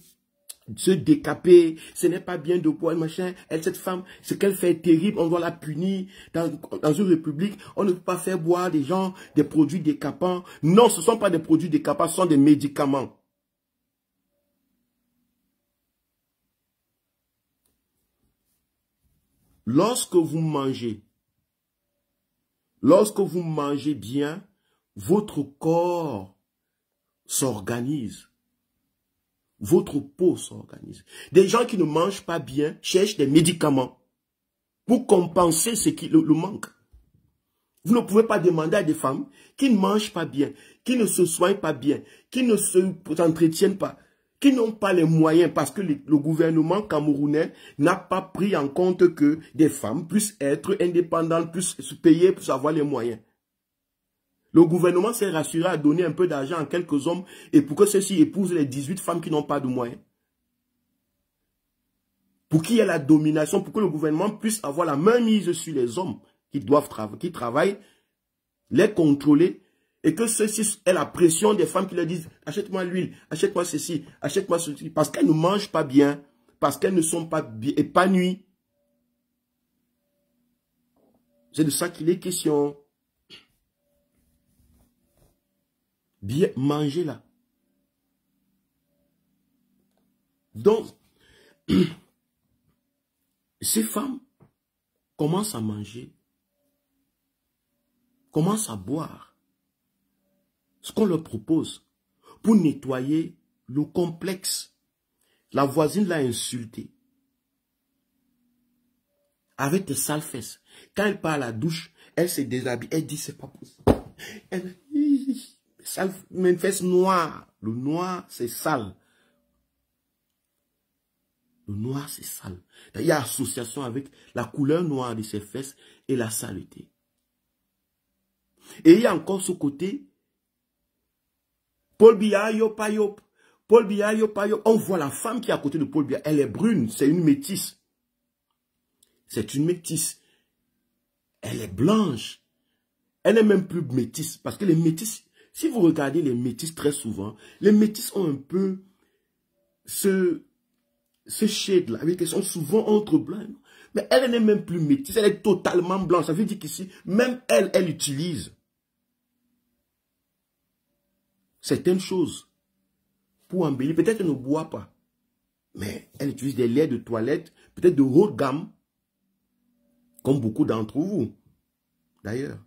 se décaper, ce n'est pas bien de boire machin. cette femme, ce qu'elle fait est terrible, on doit la punir. Dans, dans une république, on ne peut pas faire boire des gens des produits décapants. Non, ce ne sont pas des produits décapants, ce sont des médicaments. Lorsque vous mangez, lorsque vous mangez bien, votre corps s'organise votre peau s'organise. Des gens qui ne mangent pas bien cherchent des médicaments pour compenser ce qui, le, manque. Vous ne pouvez pas demander à des femmes qui ne mangent pas bien, qui ne se soignent pas bien, qui ne s'entretiennent pas, qui n'ont pas les moyens parce que le gouvernement camerounais n'a pas pris en compte que des femmes puissent être indépendantes, puissent se payer, puissent avoir les moyens. Le gouvernement s'est rassuré à donner un peu d'argent à quelques hommes et pour que ceux-ci épousent les 18 femmes qui n'ont pas de moyens. Pour qu'il y ait la domination, pour que le gouvernement puisse avoir la main mise sur les hommes qui doivent qui travaillent, les contrôler et que ceux-ci aient la pression des femmes qui leur disent achète-moi l'huile, achète-moi ceci, achète-moi ceci, parce qu'elles ne mangent pas bien, parce qu'elles ne sont pas épanouies. C'est de ça qu'il est question. bien manger là. Donc, ces femmes commencent à manger, commencent à boire ce qu'on leur propose pour nettoyer le complexe. La voisine l'a insulté avec des sales fesses. Quand elle part à la douche, elle se déshabille, elle dit c'est pas possible. Elle... Sale manifeste noir. Le noir, c'est sale. Le noir, c'est sale. Il y a association avec la couleur noire de ses fesses et la saleté. Et il y a encore ce côté. Paul Biya, yop, Paul Biya, yo On voit la femme qui est à côté de Paul Biya. Elle est brune, c'est une métisse. C'est une métisse. Elle est blanche. Elle n'est même plus métisse. Parce que les métisses, si vous regardez les métis très souvent, les métis ont un peu ce, ce shade-là, Elles sont souvent entre blancs. Mais elle n'est même plus métisse, elle est totalement blanche. Ça veut dire qu'ici, même elle, elle utilise certaines choses pour embellir. Peut-être qu'elle ne boit pas, mais elle utilise des laits de toilette, peut-être de de gamme, comme beaucoup d'entre vous, d'ailleurs.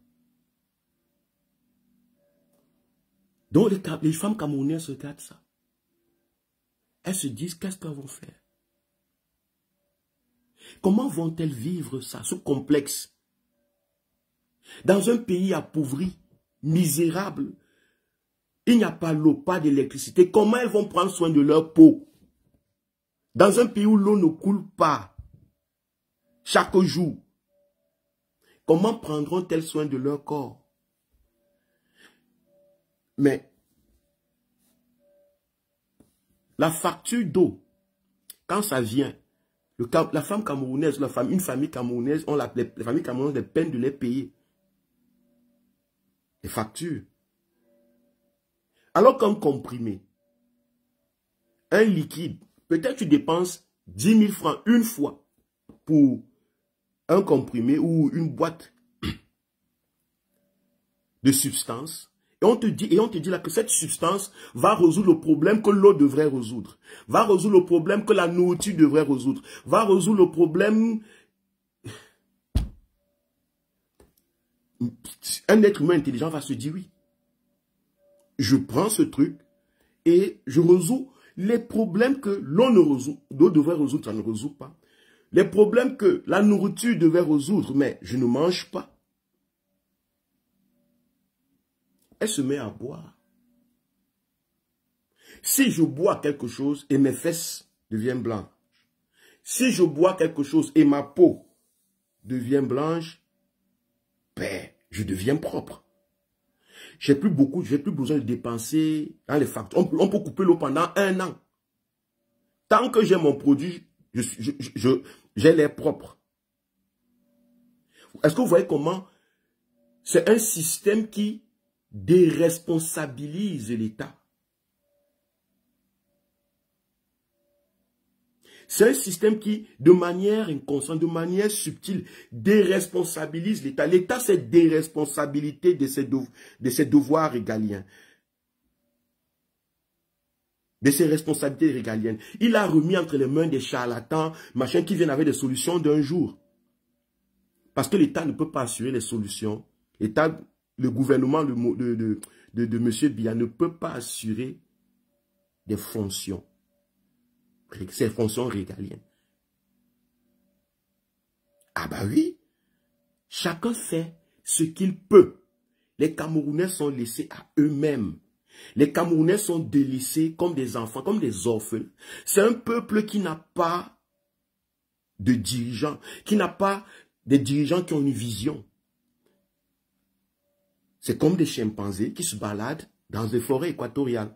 Donc les, femmes camerounaises regardent ça. Elles se disent qu'est-ce qu'elles vont faire. Comment vont-elles vivre ça, ce complexe Dans un pays appauvri, misérable, il n'y a pas l'eau, pas d'électricité. Comment elles vont prendre soin de leur peau Dans un pays où l'eau ne coule pas, chaque jour, comment prendront-elles soin de leur corps mais la facture d'eau, quand ça vient, la femme camerounaise, la femme, une famille camerounaise, on l'appelle la famille camerounaises peines de les payer. Les factures. Alors qu'un comprimé, un liquide, peut-être tu dépenses 10 000 francs une fois pour un comprimé ou une boîte de substance et on te dit, et on te dit là que cette substance va résoudre le problème que l'eau devrait résoudre. Va résoudre le problème que la nourriture devrait résoudre. Va résoudre le problème... Un être humain intelligent va se dire oui. Je prends ce truc et je résous les problèmes que l'eau ne résout, l'eau devrait résoudre, ça ne résout pas. Les problèmes que la nourriture devait résoudre, mais je ne mange pas. elle se met à boire. Si je bois quelque chose et mes fesses deviennent blanches, si je bois quelque chose et ma peau devient blanche, ben, je deviens propre. J'ai plus beaucoup, j'ai plus besoin de dépenser dans les factures. On, peut couper l'eau pendant un an. Tant que j'ai mon produit, j'ai l'air propre. Est-ce que vous voyez comment c'est un système qui déresponsabilise l'État. C'est un système qui, de manière inconsciente, de manière subtile, déresponsabilise l'État. L'État, c'est déresponsabilité de ses, de devoirs régaliens de ses responsabilités régaliennes. Il a remis entre les mains des charlatans, machin, qui viennent avec des solutions d'un jour. Parce que l'État ne peut pas assurer les solutions. L'État le gouvernement de, M. Biya ne peut pas assurer des fonctions, ses fonctions régaliennes. Ah bah oui, chacun fait ce qu'il peut. Les Camerounais sont laissés à eux-mêmes. Les Camerounais sont délaissés comme des enfants, comme des orphelins. C'est un peuple qui n'a pas de dirigeants, qui n'a pas des dirigeants qui ont une vision. C'est comme des chimpanzés qui se baladent dans des forêts équatoriales.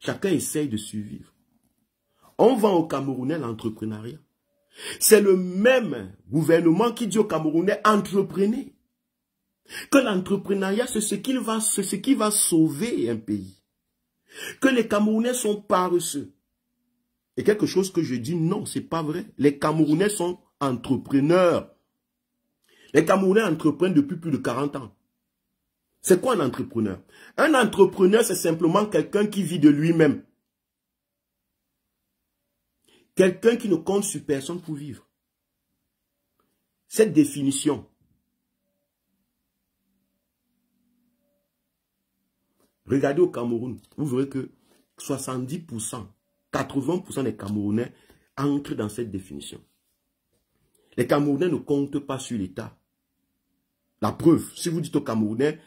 Chacun essaye de survivre. On vend aux Camerounais l'entrepreneuriat. C'est le même gouvernement qui dit aux Camerounais entreprenez. Que l'entrepreneuriat, c'est ce, qui va, ce qui va sauver un pays. Que les Camerounais sont paresseux. Et quelque chose que je dis, non, c'est pas vrai. Les Camerounais sont entrepreneurs. Les Camerounais entreprennent depuis plus de 40 ans. C'est quoi un entrepreneur Un entrepreneur, c'est simplement quelqu'un qui vit de lui-même. Quelqu'un qui ne compte sur personne pour vivre. Cette définition. Regardez au Cameroun, vous verrez que 70%, 80% des Camerounais entrent dans cette définition. Les Camerounais ne comptent pas sur l'État. La preuve, si vous dites aux Camerounais,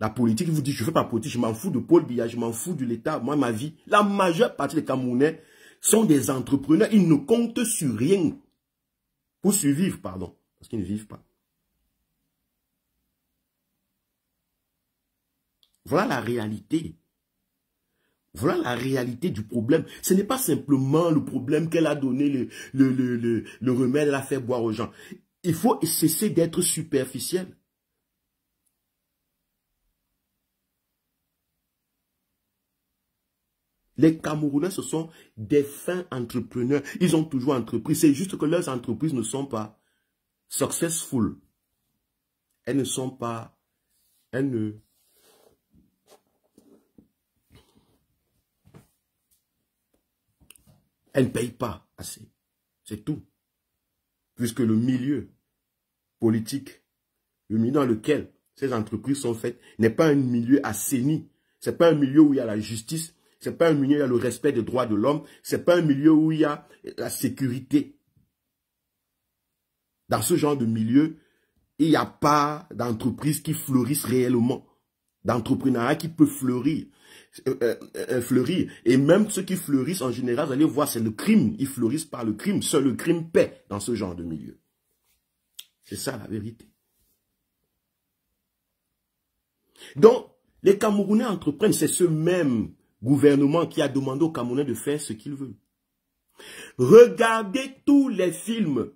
la politique, vous disent, je ne fais pas politique, je m'en fous de Paul Biya, je m'en fous de l'État, moi, ma vie. La majeure partie des Camerounais sont des entrepreneurs. Ils ne comptent sur rien pour survivre, pardon, parce qu'ils ne vivent pas. Voilà la réalité. Voilà la réalité du problème. Ce n'est pas simplement le problème qu'elle a donné, le, remède, elle l'a fait boire aux gens. Il faut cesser d'être superficiel. Les Camerounais, ce sont des fins entrepreneurs. Ils ont toujours entrepris. C'est juste que leurs entreprises ne sont pas successful. Elles ne sont pas... Elles ne Elle ne paye pas assez. C'est tout. Puisque le milieu politique, le milieu dans lequel ces entreprises sont faites, n'est pas un milieu assaini. Ce n'est pas un milieu où il y a la justice. Ce n'est pas un milieu où il y a le respect des droits de l'homme. Ce n'est pas un milieu où il y a la sécurité. Dans ce genre de milieu, il n'y a pas d'entreprise qui fleurissent réellement. L'entrepreneuriat qui peut fleurir. Euh, euh, euh, fleurir. Et même ceux qui fleurissent, en général, vous allez voir, c'est le crime. Ils fleurissent par le crime. Seul le crime paie dans ce genre de milieu. C'est ça la vérité. Donc, les Camerounais entreprennent. C'est ce même gouvernement qui a demandé aux Camerounais de faire ce qu'ils veulent. Regardez tous les films.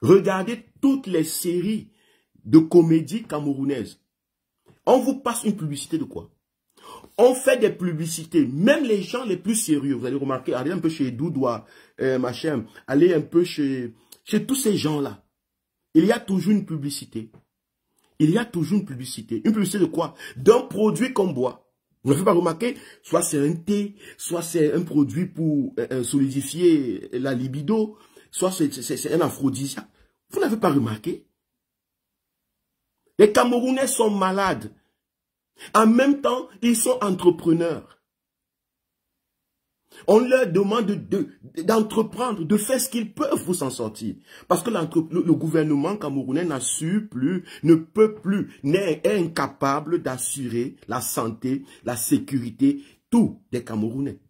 Regardez toutes les séries de comédies camerounaises. On vous passe une publicité de quoi On fait des publicités, même les gens les plus sérieux. Vous allez remarquer, allez un peu chez Doudoua, euh, machin, allez un peu chez, chez tous ces gens-là. Il y a toujours une publicité. Il y a toujours une publicité. Une publicité de quoi D'un produit qu'on boit. Vous n'avez pas remarqué Soit c'est un thé, soit c'est un produit pour euh, euh, solidifier la libido, soit c'est un aphrodisiaque. Vous n'avez pas remarqué Les Camerounais sont malades. En même temps, ils sont entrepreneurs. On leur demande d'entreprendre, de, faire ce qu'ils peuvent pour s'en sortir. Parce que le, gouvernement camerounais n'assure plus, ne peut plus, n'est incapable d'assurer la santé, la sécurité, tout des Camerounais.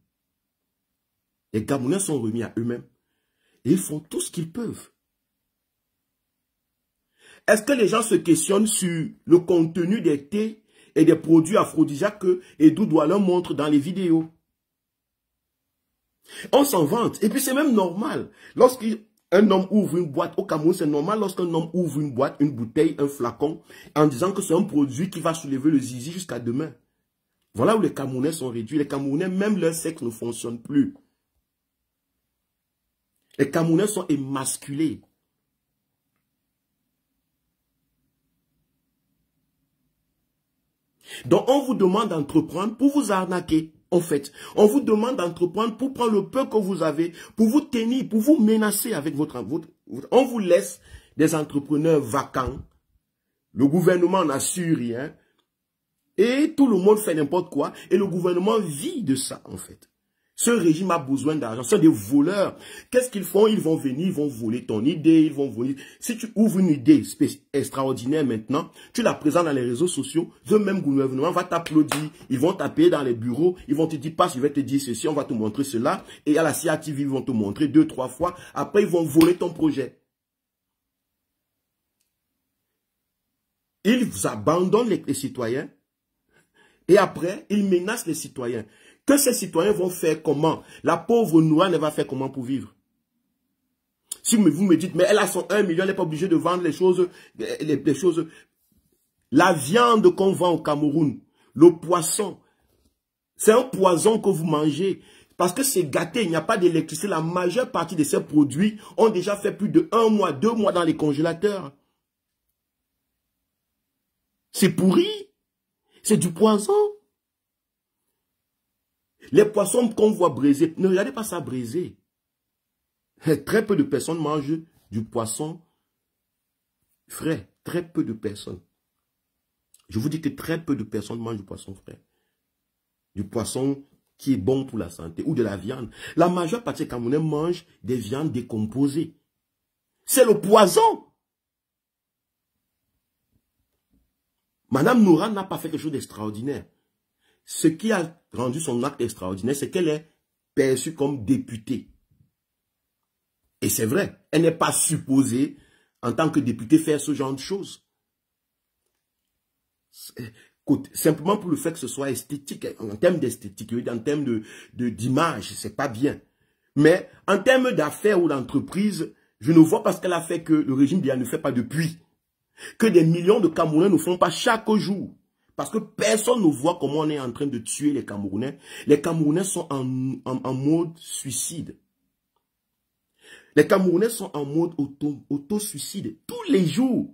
Les Camerounais sont remis à eux-mêmes. ils font tout ce qu'ils peuvent. Est-ce que les gens se questionnent sur le contenu des thés et des produits aphrodisiaques que Edou Douala montre dans les vidéos. On s'en vante. Et puis c'est même normal. Lorsqu'un homme ouvre une boîte, au Cameroun, c'est normal lorsqu'un homme ouvre une boîte, une bouteille, un flacon, en disant que c'est un produit qui va soulever le zizi jusqu'à demain. Voilà où les Camerounais sont réduits. Les Camerounais, même leur sexe ne fonctionne plus. Les Camerounais sont émasculés. Donc on vous demande d'entreprendre pour vous arnaquer. En fait, on vous demande d'entreprendre pour prendre le peu que vous avez, pour vous tenir, pour vous menacer avec votre, On vous laisse des entrepreneurs vacants. Le gouvernement n'assure rien. Et tout le monde fait n'importe quoi. Et le gouvernement vit de ça, en fait. Ce régime a besoin d'argent. Ce sont des voleurs. Qu'est-ce qu'ils font Ils vont venir, ils vont voler ton idée, ils vont voler. Si tu ouvres une idée extraordinaire maintenant, tu la présentes dans les réseaux sociaux, le même gouvernement va t'applaudir. Ils vont taper dans les bureaux, ils vont te dire, passe, je vais te dire ceci, on va te montrer cela. Et à la CIA TV, ils vont te montrer deux, trois fois. Après, ils vont voler ton projet. Ils abandonnent les citoyens. Et après, ils menacent les citoyens. Que ces citoyens vont faire comment La pauvre Noa, ne va faire comment pour vivre Si vous me dites, mais elle a son 1 million, elle n'est pas obligée de vendre les choses, les choses. La viande qu'on vend au Cameroun, le poisson, c'est un poison que vous mangez. Parce que c'est gâté, il n'y a pas d'électricité. La majeure partie de ces produits ont déjà fait plus de un mois, deux mois dans les congélateurs. C'est pourri. C'est du poison. Les poissons qu'on voit briser, ne regardez pas ça briser. Eh, très peu de personnes mangent du poisson frais. Très peu de personnes. Je vous dis que très peu de personnes mangent du poisson frais. Du poisson qui est bon pour la santé ou de la viande. La majeure partie des Camerounais mange des viandes décomposées. C'est le poison. Madame Nora n'a pas fait quelque chose d'extraordinaire. Ce qui a rendu son acte extraordinaire, c'est qu'elle est perçue comme députée. Et c'est vrai, elle n'est pas supposée, en tant que députée, faire ce genre de choses. Simplement pour le fait que ce soit esthétique, en termes d'esthétique, en termes d'image, de, d'image, c'est pas bien. Mais en termes d'affaires ou d'entreprise, je ne vois pas ce qu'elle a fait que le régime d'IA ne fait pas depuis. Que des millions de Camerounais ne font pas chaque jour. Parce que personne ne voit comment on est en train de tuer les Camerounais. Les Camerounais sont en, mode suicide. Les Camerounais sont en mode auto-suicide. Tous les jours.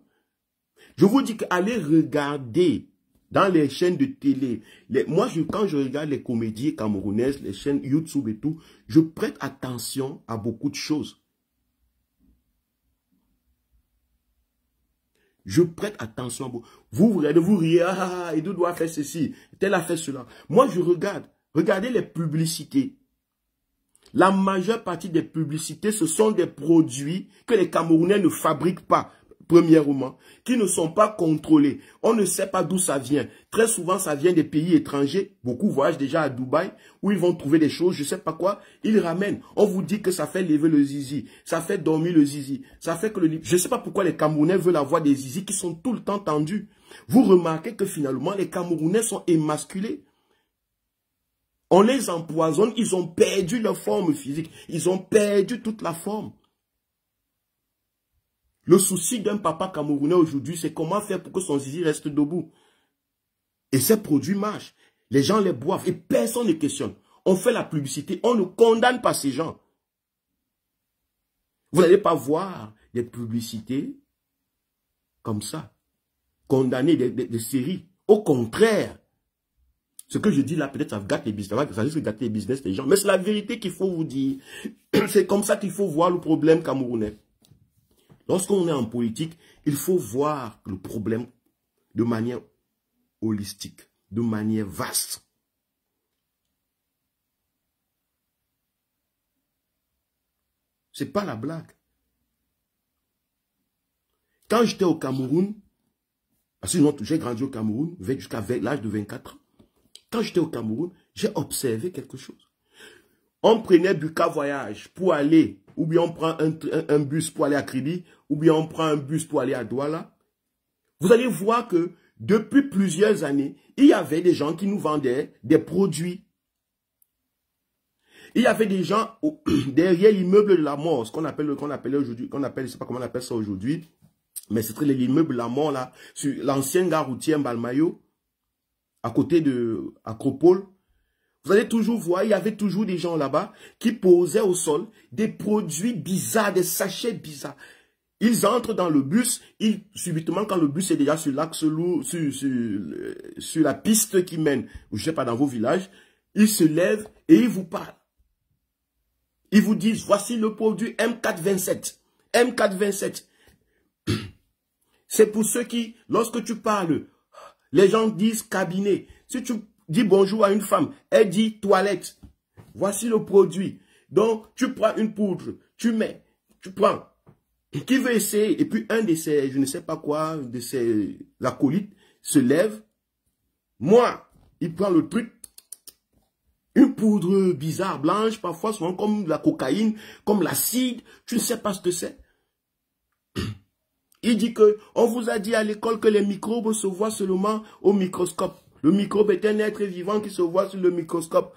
Je vous dis qu'allez regarder dans les chaînes de télé. moi, quand je regarde les comédies camerounaises, les chaînes YouTube et tout, je prête attention à beaucoup de choses. Je prête attention vous. Vous, vous vous riez, ah, ah, vous ah, doit faire ceci, tel a fait cela. Moi, je regarde. Regardez les publicités. La majeure partie des publicités, ce sont des produits que les Camerounais ne fabriquent pas, premièrement, qui ne sont pas contrôlés. On ne sait pas d'où ça vient. Très souvent, ça vient des pays étrangers. Beaucoup voyagent déjà à Dubaï, où ils vont trouver des choses, je ne sais pas quoi. Ils ramènent. On vous dit que ça fait lever le zizi, ça fait dormir le zizi, ça fait que le... Je ne sais pas pourquoi les Camerounais veulent avoir des zizi qui sont tout le temps tendus. Vous remarquez que finalement, les Camerounais sont émasculés. On les empoisonne, ils ont perdu leur forme physique. Ils ont perdu toute la forme. Le souci d'un papa camerounais aujourd'hui, c'est comment faire pour que son zizi reste debout. Et ces produits marchent. Les gens les boivent et personne ne questionne. On fait la publicité, on ne condamne pas ces gens. Vous n'allez pas voir des publicités comme ça, condamner des, séries. Au contraire, ce que je dis là, peut-être ça gâte les business, ça risque de gâter les business des gens. Mais c'est la vérité qu'il faut vous dire. C'est comme ça qu'il faut voir le problème camerounais. Lorsqu'on est en politique, il faut voir le problème de manière holistique, de manière vaste. C'est pas la blague. Quand j'étais au Cameroun, parce j'ai grandi au Cameroun jusqu'à l'âge de 24 ans, quand j'étais au Cameroun, j'ai observé quelque chose. On prenait Buka Voyage pour aller ou bien on prend un, bus pour aller à Crédit, ou bien on prend un bus pour aller à Douala, vous allez voir que depuis plusieurs années, il y avait des gens qui nous vendaient des produits. Il y avait des gens derrière l'immeuble de la mort, ce qu'on appelle, qu'on appelle aujourd'hui, qu'on appelle, sais pas comment on appelle ça aujourd'hui, mais c'est l'immeuble de la mort là, sur l'ancien gare routière Balmayo, à côté de Acropole. Vous allez toujours voir, il y avait toujours des gens là-bas qui posaient au sol des produits bizarres, des sachets bizarres. Ils entrent dans le bus, ils, subitement quand le bus est déjà sur l'axe lourd, sur, euh, la piste qui mène, je ne sais pas, dans vos villages, ils se lèvent et ils vous parlent. Ils vous disent, voici le produit M427. M427. C'est pour ceux qui, lorsque tu parles, les gens disent cabinet. Si tu dis bonjour à une femme, elle dit toilette. Voici le produit. Donc, tu prends une poudre, tu mets, tu prends. Qui veut essayer Et puis, un de ces, je ne sais pas quoi, de ces acolytes se lève. Moi, il prend le truc. Une poudre bizarre, blanche, parfois souvent comme la cocaïne, comme l'acide. Tu ne sais pas ce que c'est. Il dit que on vous a dit à l'école que les microbes se voient seulement au microscope. Le microbe est un être vivant qui se voit sur le microscope.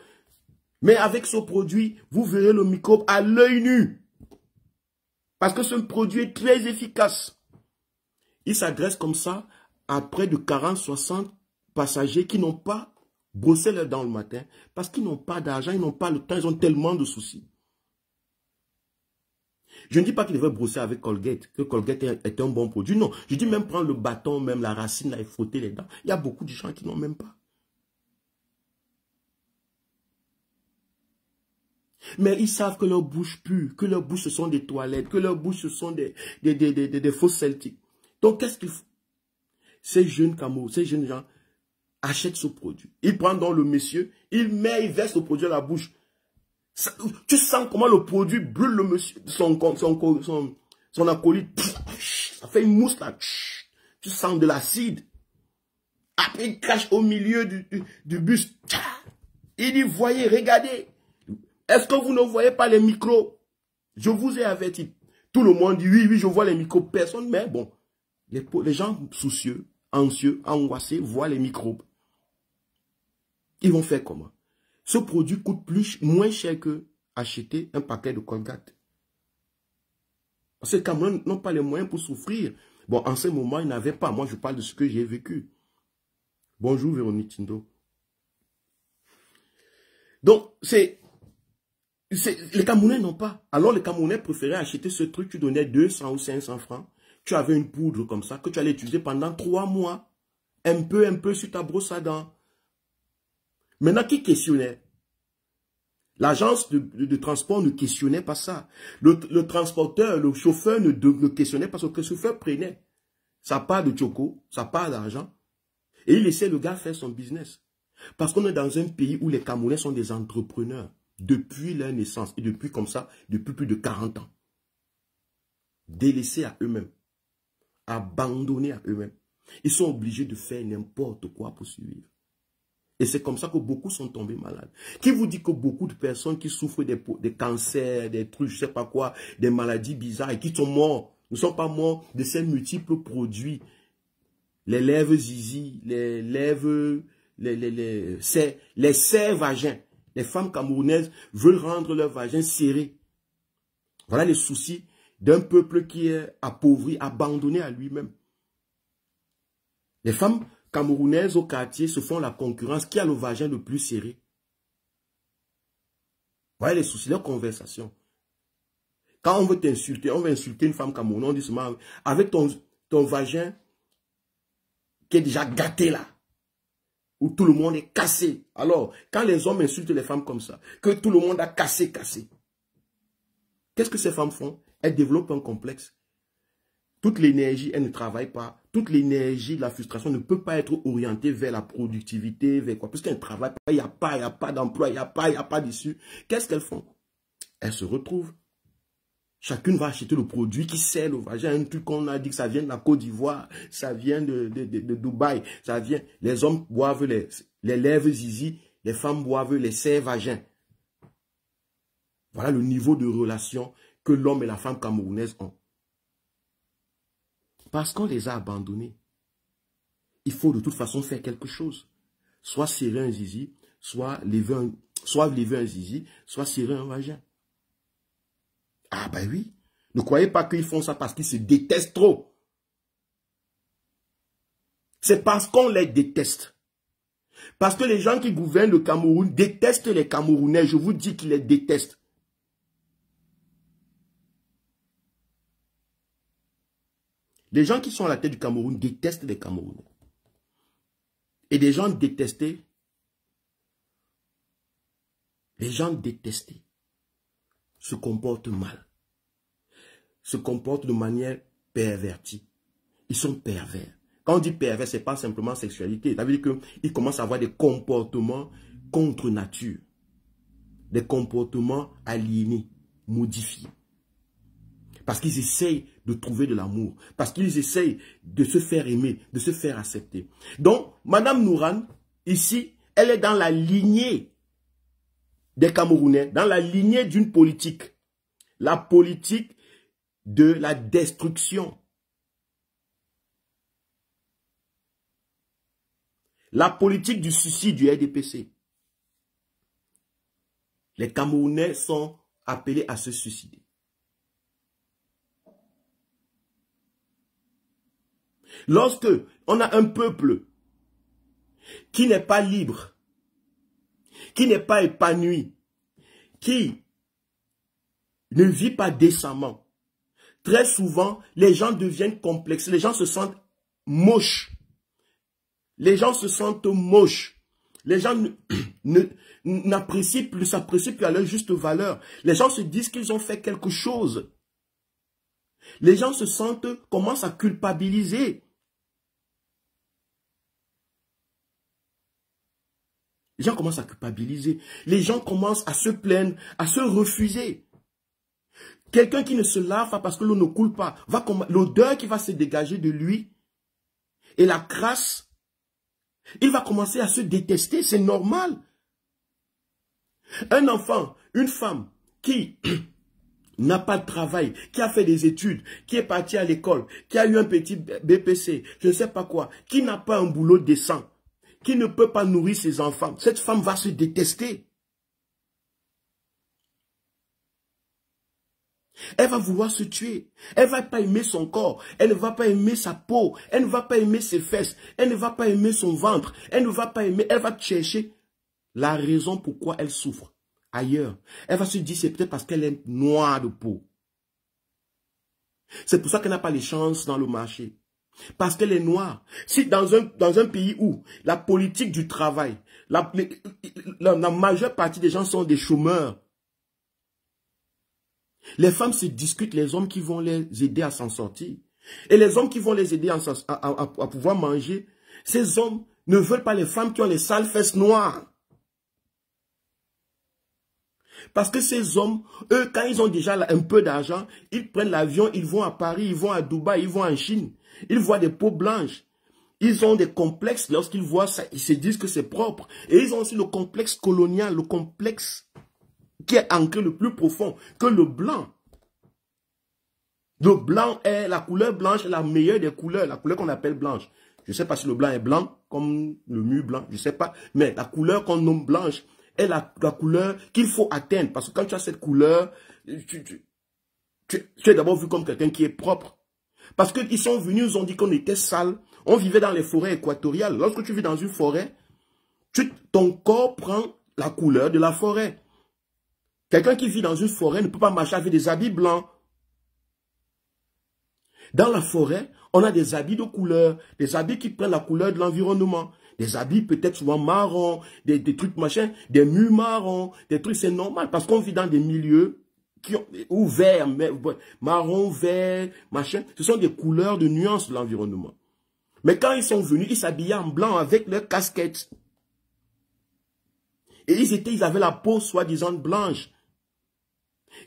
Mais avec ce produit, vous verrez le microbe à l'œil nu. Parce que ce produit est très efficace. Il s'adresse comme ça à près de 40-60 passagers qui n'ont pas brossé leurs dents le matin. Parce qu'ils n'ont pas d'argent, ils n'ont pas le temps, ils ont tellement de soucis. Je ne dis pas qu'il devrait brosser avec Colgate, que Colgate est un bon produit. Non, je dis même prendre le bâton, même la racine et frotter les dents. Il y a beaucoup de gens qui n'ont même pas. Mais ils savent que leur bouche pue, que leur bouche ce sont des toilettes, que leur bouche ce sont des, des, des, celtiques. Donc qu'est-ce qu'ils font Ces jeunes Camerounais, ces jeunes gens achètent ce produit. Ils prennent dans le monsieur, ils mettent, ils versent le produit à la bouche tu sens comment le produit brûle le monsieur, son, son, acolyte. Ça fait une mousse là. Tu sens de l'acide. Après, il cache au milieu du, bus. Il dit, voyez, regardez. Est-ce que vous ne voyez pas les micros Je vous ai averti. Tout le monde dit, oui, oui, je vois les micros. Personne, mais bon. Les, les gens soucieux, anxieux, angoissés voient les microbes. Ils vont faire comment ce produit coûte plus, moins cher que acheter un paquet de Colgate. Parce Camerounais n'ont pas les moyens pour souffrir. Bon, en ce moment, ils n'avaient pas. Moi, je parle de ce que j'ai vécu. Bonjour, Véronique Tindo. Donc, c'est... Les Camerounais n'ont pas. Alors, les Camerounais préféraient acheter ce truc. Tu donnais 200 ou 500 francs. Tu avais une poudre comme ça que tu allais utiliser pendant trois mois. Un peu, un peu sur ta brosse à dents. Maintenant, qui questionnait L'agence de, transport ne questionnait pas ça. Le, transporteur, le chauffeur ne, questionnait pas ce que le chauffeur prenait. Ça part de choco, ça part d'argent. Et il laissait le gars faire son business. Parce qu'on est dans un pays où les Camerounais sont des entrepreneurs depuis leur naissance et depuis comme ça, depuis plus de 40 ans. Délaissés à eux-mêmes, abandonnés à eux-mêmes. Ils sont obligés de faire n'importe quoi pour survivre. Et c'est comme ça que beaucoup sont tombés malades. Qui vous dit que beaucoup de personnes qui souffrent des, cancers, des trucs, je ne sais pas quoi, des maladies bizarres et qui sont morts, ne sont pas morts de ces multiples produits. Les lèvres zizi, les lèvres, les, les, les, serres vagins. Les femmes camerounaises veulent rendre leurs vagins serrés. Voilà les soucis d'un peuple qui est appauvri, abandonné à lui-même. Les femmes camerounaises au quartier se font la concurrence. Qui a le vagin le plus serré Voyez les soucis, les conversation. Quand on veut t'insulter, on veut insulter une femme camerounaise, on dit avec ton, ton vagin qui est déjà gâté là, où tout le monde est cassé. Alors, quand les hommes insultent les femmes comme ça, que tout le monde a cassé, cassé, qu'est-ce que ces femmes font Elles développent un complexe. Toute l'énergie, elles ne travaillent pas toute l'énergie de la frustration ne peut pas être orientée vers la productivité, vers quoi Parce qu'elles pas, il n'y a pas, il n'y a pas d'emploi, il n'y a pas, il a pas d'issue. Qu'est-ce qu'elles font Elles se retrouvent. Chacune va acheter le produit qui sert le vagin. Un truc qu'on a dit que ça vient de la Côte d'Ivoire, ça vient de, Dubaï, ça vient... Les hommes boivent les, les lèvres zizi, les femmes boivent les serres vagins. Voilà le niveau de relation que l'homme et la femme camerounaise ont. Parce qu'on les a abandonnés. Il faut de toute façon faire quelque chose. Soit serrer un zizi, soit lever un, soit lever un zizi, soit serrer un vagin. Ah ben oui. Ne croyez pas qu'ils font ça parce qu'ils se détestent trop. C'est parce qu'on les déteste. Parce que les gens qui gouvernent le Cameroun détestent les Camerounais. Je vous dis qu'ils les détestent. Les gens qui sont à la tête du Cameroun détestent les Camerounais. Et des gens détestés, les gens détestés se comportent mal, se comportent de manière pervertie. Ils sont pervers. Quand on dit pervers, ce n'est pas simplement sexualité. Ça veut dire qu'ils commencent à avoir des comportements contre nature, des comportements aliénés, modifiés. Parce qu'ils essayent de trouver de l'amour. Parce qu'ils essayent de se faire aimer, de se faire accepter. Donc, Madame Nouran, ici, elle est dans la lignée des Camerounais, dans la lignée d'une politique. La politique de la destruction. La politique du suicide du RDPC. Les Camerounais sont appelés à se suicider. Lorsque on a un peuple qui n'est pas libre, qui n'est pas épanoui, qui ne vit pas décemment, très souvent, les gens deviennent complexes, les gens se sentent moches. Les gens se sentent moches. Les gens n'apprécient plus, s'apprécient plus à leur juste valeur. Les gens se disent qu'ils ont fait quelque chose. Les gens se sentent, commencent à culpabiliser. Les gens commencent à culpabiliser. Les gens commencent à se plaindre, à se refuser. Quelqu'un qui ne se lave pas parce que l'eau ne coule pas, va l'odeur qui va se dégager de lui et la crasse, il va commencer à se détester, c'est normal. Un enfant, une femme qui n'a pas de travail, qui a fait des études, qui est partie à l'école, qui a eu un petit BPC, je ne sais pas quoi, qui n'a pas un boulot décent, qui ne peut pas nourrir ses enfants, cette femme va se détester. Elle va vouloir se tuer. Elle ne va pas aimer son corps. Elle ne va pas aimer sa peau. Elle ne va pas aimer ses fesses. Elle ne va pas aimer son ventre. Elle ne va pas aimer. Elle va chercher la raison pourquoi elle souffre ailleurs. Elle va se dire c'est peut-être parce qu'elle est noire de peau. C'est pour ça qu'elle n'a pas les chances dans le marché. Parce que les Noirs, si dans un, dans un pays où la politique du travail, la, majeure partie des gens sont des chômeurs, les femmes se discutent les hommes qui vont les aider à s'en sortir. Et les hommes qui vont les aider à, à, pouvoir manger, ces hommes ne veulent pas les femmes qui ont les sales fesses noires. Parce que ces hommes, eux, quand ils ont déjà un peu d'argent, ils prennent l'avion, ils vont à Paris, ils vont à Dubaï, ils vont en Chine. Ils voient des peaux blanches. Ils ont des complexes. Lorsqu'ils voient ça, ils se disent que c'est propre. Et ils ont aussi le complexe colonial, le complexe qui est ancré le plus profond, que le blanc. Le blanc est, la couleur blanche est la meilleure des couleurs, la couleur qu'on appelle blanche. Je ne sais pas si le blanc est blanc, comme le mur blanc, je ne sais pas. Mais la couleur qu'on nomme blanche est la, couleur qu'il faut atteindre. Parce que quand tu as cette couleur, tu es d'abord vu comme quelqu'un qui est propre. Parce qu'ils sont venus, ils ont dit qu'on était sale. On vivait dans les forêts équatoriales. Lorsque tu vis dans une forêt, ton corps prend la couleur de la forêt. Quelqu'un qui vit dans une forêt ne peut pas marcher avec des habits blancs. Dans la forêt, on a des habits de couleur, des habits qui prennent la couleur de l'environnement. Des habits peut-être souvent marrons, des, des, trucs machin, des murs marrons, des trucs, c'est normal parce qu'on vit dans des milieux ou vert, marron, vert, machin, ce sont des couleurs de nuances de l'environnement. Mais quand ils sont venus, ils s'habillaient en blanc avec leurs casquettes. Et ils étaient, ils avaient la peau soi-disant blanche.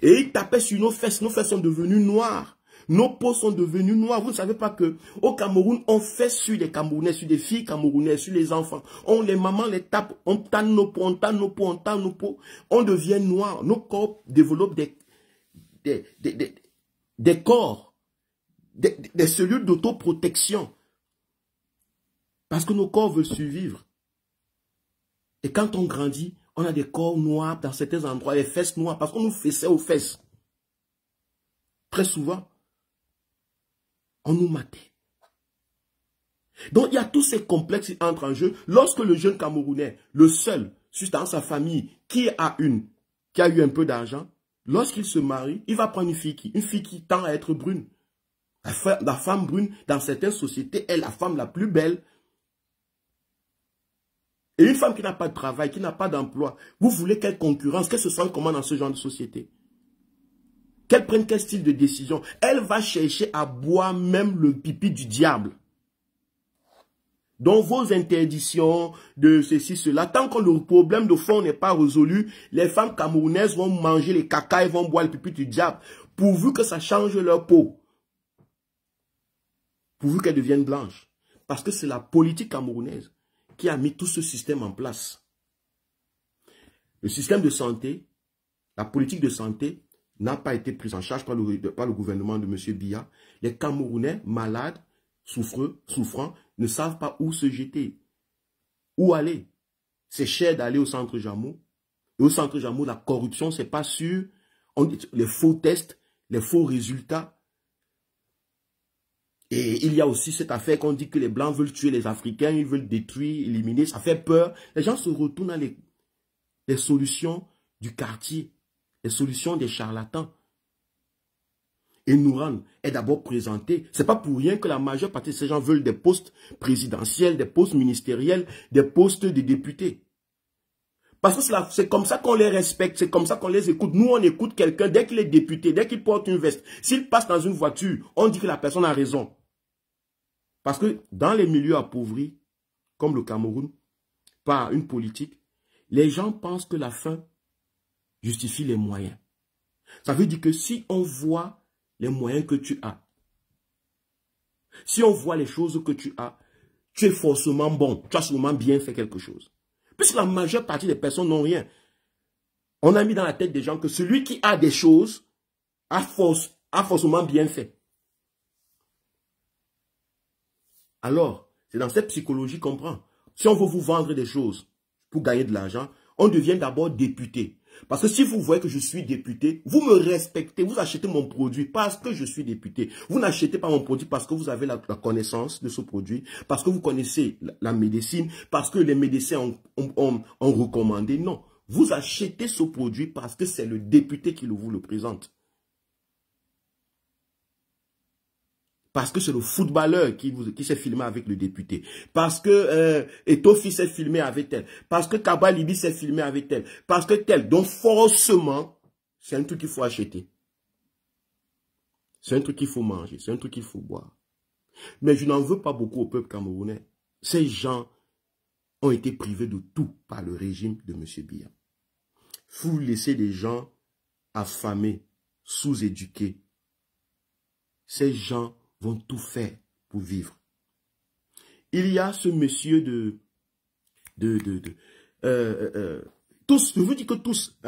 Et ils tapaient sur nos fesses. Nos fesses sont devenues noires. Nos peaux sont devenues noires. Vous ne savez pas que au Cameroun, on fait sur les Camerounais, sur des filles camerounaises, sur les enfants. On les mamans les tape, on tanne nos peaux, on tanne nos peaux, on tanne nos peaux. On devient noir. Nos corps développent des des, des, corps, des, cellules d'autoprotection. Parce que nos corps veulent survivre. Et quand on grandit, on a des corps noirs dans certains endroits, les fesses noires, parce qu'on nous fessait aux fesses. Très souvent, on nous matait. Donc, il y a tous ces complexes qui entrent en jeu. Lorsque le jeune Camerounais, le seul, juste dans sa famille, qui a une, qui a eu un peu d'argent, Lorsqu'il se marie, il va prendre une fille qui, une fille qui tend à être brune. La femme brune, dans certaines sociétés, est la femme la plus belle. Et une femme qui n'a pas de travail, qui n'a pas d'emploi, vous voulez quelle concurrence, qu'elle se sente comment dans ce genre de société Qu'elle prenne quel style de décision Elle va chercher à boire même le pipi du diable. Donc vos interdictions de ceci, cela, tant que le problème de fond n'est pas résolu, les femmes camerounaises vont manger les cacailles, vont boire le pipi du diable, pourvu que ça change leur peau, pourvu qu'elles deviennent blanches. Parce que c'est la politique camerounaise qui a mis tout ce système en place. Le système de santé, la politique de santé n'a pas été prise en charge par le, par le gouvernement de M. Biya. Les Camerounais malades, souffreux, souffrants, ne savent pas où se jeter, où aller. C'est cher d'aller au centre Jameau. Et au centre Jameau, la corruption, c'est pas sûr. On, les faux tests, les faux résultats. Et il y a aussi cette affaire qu'on dit que les Blancs veulent tuer les Africains, ils veulent détruire, éliminer, ça fait peur. Les gens se retournent à les solutions du quartier, les solutions des charlatans et Nouran est d'abord présenté. n'est pas pour rien que la majeure partie de ces gens veulent des postes présidentiels, des postes ministériels, des postes de députés. Parce que c'est comme ça qu'on les respecte, c'est comme ça qu'on les écoute. Nous, on écoute quelqu'un dès qu'il est député, dès qu'il porte une veste. S'il passe dans une voiture, on dit que la personne a raison. Parce que dans les milieux appauvris, comme le Cameroun, par une politique, les gens pensent que la fin justifie les moyens. Ça veut dire que si on voit les moyens que tu as. Si on voit les choses que tu as, tu es forcément bon, tu as sûrement bien fait quelque chose. Puisque la majeure partie des personnes n'ont rien. On a mis dans la tête des gens que celui qui a des choses a, force, a forcément bien fait. Alors, c'est dans cette psychologie qu'on prend. Si on veut vous vendre des choses pour gagner de l'argent, on devient d'abord député. Parce que si vous voyez que je suis député, vous me respectez, vous achetez mon produit parce que je suis député. Vous n'achetez pas mon produit parce que vous avez la, connaissance de ce produit, parce que vous connaissez la, médecine, parce que les médecins ont recommandé. Non, vous achetez ce produit parce que c'est le député qui vous le présente. Parce que c'est le footballeur qui, qui s'est filmé avec le député. Parce que euh, Etofi s'est filmé avec elle. Parce que Kabalibi s'est filmé avec elle. Parce que tel. Donc forcément, c'est un truc qu'il faut acheter. C'est un truc qu'il faut manger. C'est un truc qu'il faut boire. Mais je n'en veux pas beaucoup au peuple camerounais. Ces gens ont été privés de tout par le régime de M. Biya. Vous laissez des gens affamés, sous-éduqués. Ces gens vont tout faire pour vivre. Il y a ce monsieur de... de, euh, euh, euh, tous, je vous dis que tous...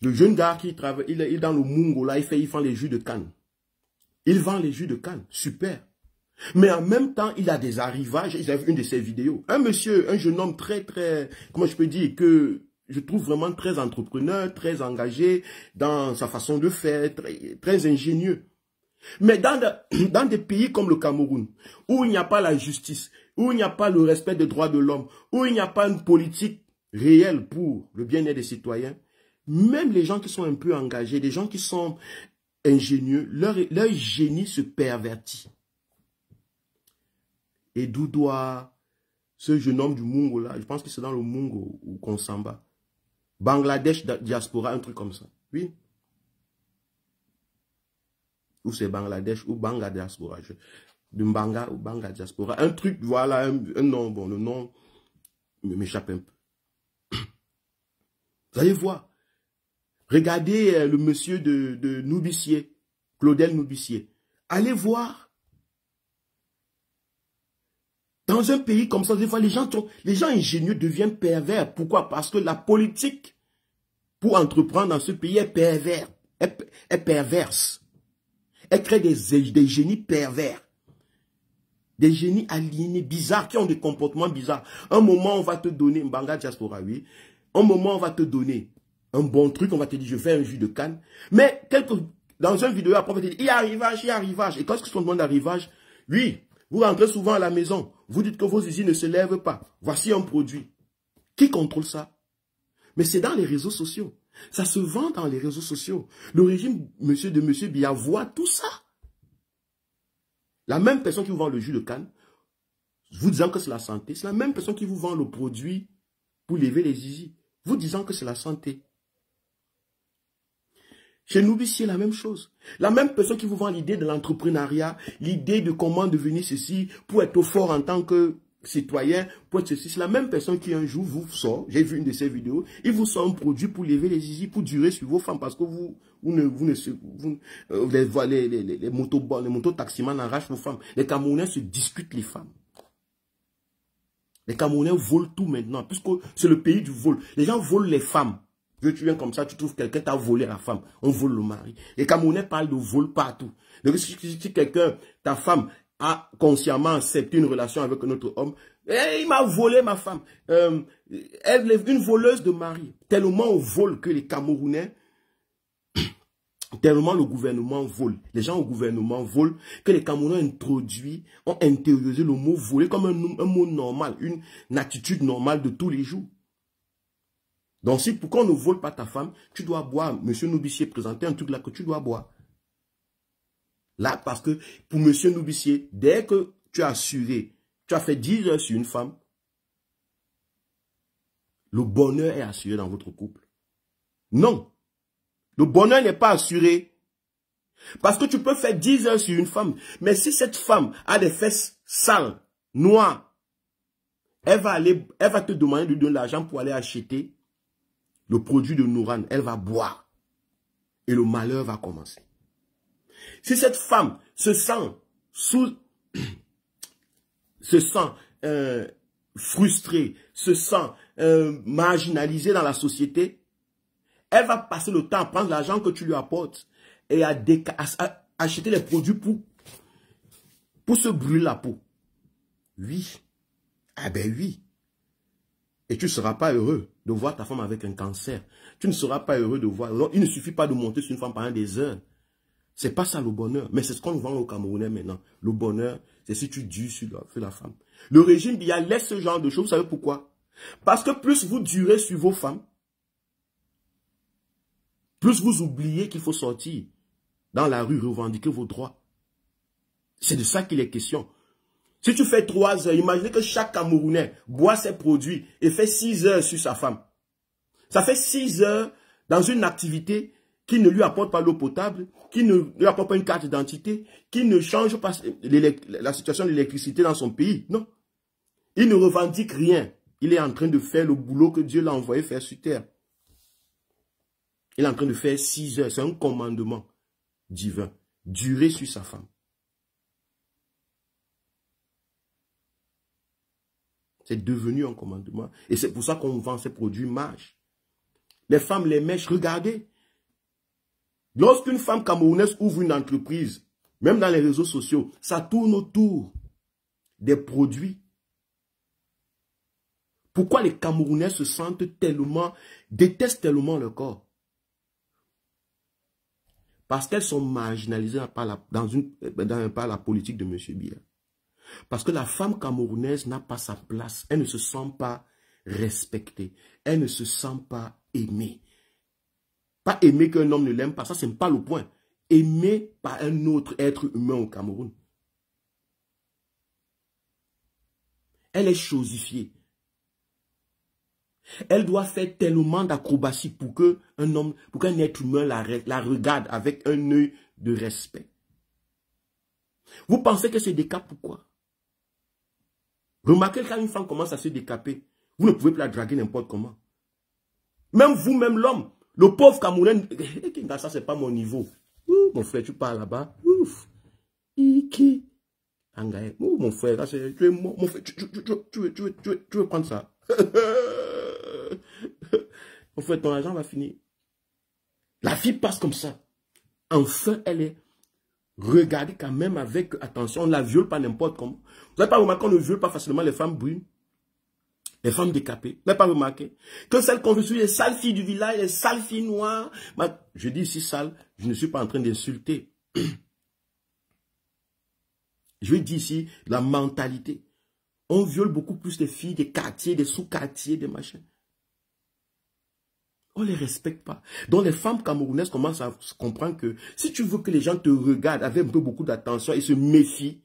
le jeune gars qui travaille, il, est dans le Mungo, là, il fait, il vend les jus de canne. Il vend les jus de canne, super. Mais en même temps, il a des arrivages. vu une de ses vidéos. Un monsieur, un jeune homme très, très, comment je peux dire, que je trouve vraiment très entrepreneur, très engagé dans sa façon de faire, très, ingénieux. Mais dans, dans des pays comme le Cameroun, où il n'y a pas la justice, où il n'y a pas le respect des droits de l'homme, où il n'y a pas une politique réelle pour le bien-être des citoyens, même les gens qui sont un peu engagés, les gens qui sont ingénieux, leur, leur génie se pervertit. Et d'où doit ce jeune homme du Mungo là, je pense que c'est dans le Mungo s'en va. Bangladesh diaspora, un truc comme ça. Oui. Ou c'est Bangladesh ou Banga diaspora. Je, Banga ou Banga diaspora. Un truc, voilà, un, nom. Bon, le nom m'échappe un peu. Vous allez voir. Regardez euh, le monsieur de, de Noubissier, Claudel Noubissier. Allez voir dans un pays comme ça, des fois, les gens, les gens ingénieux deviennent pervers. Pourquoi Parce que la politique pour entreprendre dans ce pays est pervers, est, perverse. Elle crée des, des génies pervers. Des génies aliénés, bizarres, qui ont des comportements bizarres. Un moment, on va te donner, Mbanga Diaspora, oui. Un moment, on va te donner un bon truc, on va te dire, je fais un jus de canne. Mais quelque, dans un vidéo, après, on va te dire, il y a arrivage, il y a arrivage. Et quand on demande arrivage, oui, vous rentrez souvent à la maison, vous dites que vos usines ne se lèvent pas. Voici un produit. Qui contrôle ça Mais c'est dans les réseaux sociaux. Ça se vend dans les réseaux sociaux. Le régime monsieur de monsieur Bia voit tout ça. La même personne qui vous vend le jus de canne, vous disant que c'est la santé, c'est la même personne qui vous vend le produit pour lever les zizi, vous disant que c'est la santé. Chez nous, c'est la même chose. La même personne qui vous vend l'idée de l'entrepreneuriat, l'idée de comment devenir ceci pour être fort en tant que citoyen, pour être ceci, c'est la même personne qui un jour vous sort, j'ai vu une de ses vidéos, il vous sort un produit pour lever les zizi, pour durer sur vos femmes parce que vous, vous ne, vous ne, euh, les, les, les, les, motos, les motos arrachent vos femmes. Les Camerounais se discutent les femmes. Les Camerounais volent tout maintenant, puisque c'est le pays du vol. Les gens volent les femmes. Que tu viens comme ça, tu trouves quelqu'un t'a volé la femme. On vole le mari. Les Camerounais parlent de vol partout. Donc si, quelqu'un, ta femme, a consciemment accepté une relation avec un autre homme, eh, il m'a volé ma femme. Euh, elle est une voleuse de mari. Tellement on vole que les Camerounais, tellement le gouvernement vole. Les gens au gouvernement volent que les Camerounais ont introduit, ont intériorisé le mot voler comme un, mot normal, une attitude normale de tous les jours. Donc, si pour qu'on ne vole pas ta femme, tu dois boire. Monsieur Noubissier présentait un truc là que tu dois boire. Là, parce que pour Monsieur Noubissier, dès que tu as assuré, tu as fait 10 heures sur une femme, le bonheur est assuré dans votre couple. Non. Le bonheur n'est pas assuré. Parce que tu peux faire 10 heures sur une femme. Mais si cette femme a des fesses sales, noires, elle va, aller, elle va te demander de donner de l'argent pour aller acheter le produit de Nouran, elle va boire. Et le malheur va commencer. Si cette femme se sent sous, se sent euh, frustrée, se sent euh, marginalisée dans la société, elle va passer le temps à prendre l'argent que tu lui apportes et à, acheter les produits pour, pour se brûler la peau. Oui. Ah ben oui. Et tu ne seras pas heureux de voir ta femme avec un cancer. Tu ne seras pas heureux de voir. il ne suffit pas de monter sur une femme pendant des heures. C'est pas ça le bonheur. Mais c'est ce qu'on vend aux Camerounais maintenant. Le bonheur, c'est si tu dures sur la, femme. Le régime BIA laisse ce genre de choses. Vous savez pourquoi Parce que plus vous durez sur vos femmes, plus vous oubliez qu'il faut sortir dans la rue, revendiquer vos droits. C'est de ça qu'il est question. Si tu fais trois heures, imaginez que chaque Camerounais boit ses produits et fait six heures sur sa femme. Ça fait six heures dans une activité qui ne lui apporte pas l'eau potable, qui ne lui apporte pas une carte d'identité, qui ne change pas la situation de l'électricité dans son pays. Non. Il ne revendique rien. Il est en train de faire le boulot que Dieu l'a envoyé faire sur terre. Il est en train de faire six heures. C'est un commandement divin. Durer sur sa femme. C'est devenu un commandement. Et c'est pour ça qu'on vend ces produits mâches. Les femmes les mèches, regardez. Lorsqu'une femme camerounaise ouvre une entreprise, même dans les réseaux sociaux, ça tourne autour des produits. Pourquoi les Camerounais se sentent tellement, détestent tellement le corps Parce qu'elles sont marginalisées par la, dans une, eh ben, par la politique de M. Biya. Parce que la femme camerounaise n'a pas sa place. Elle ne se sent pas respectée. Elle ne se sent pas aimée. Pas aimée qu'un homme ne l'aime pas. Ça, ce n'est pas le point. Aimée par un autre être humain au Cameroun. Elle est chosifiée. Elle doit faire tellement d'acrobaties pour que homme, pour qu'un être humain la, regarde avec un œil de respect. Vous pensez que c'est des cas pourquoi Remarquez quand une femme commence à se décaper, vous ne pouvez plus la draguer n'importe comment. Même vous, même l'homme, le pauvre Cameroun. ça eh, eh, c'est pas mon niveau. mon frère, tu parles là-bas. Ouf. Iki. Eh. mon frère, tu es mort. Mon frère, tu, tu, tu veux prendre ça. mon frère, ton argent va finir. La fille passe comme ça. Enfin, elle est regardée quand même avec attention. On ne la viole pas n'importe comment. Vous n'avez pas remarqué qu'on ne viole pas facilement les femmes brunes, les femmes décapées. Vous n'avez pas remarqué que celles qu'on veut sur les sales filles du village, les sales filles noires. Je dis ici sales, je ne suis pas en train d'insulter. Je dis ici la mentalité. On viole beaucoup plus les filles des quartiers, des sous-quartiers, des machins. On ne les respecte pas. Donc les femmes camerounaises commencent à comprendre que si tu veux que les gens te regardent avec un beaucoup d'attention et se méfient,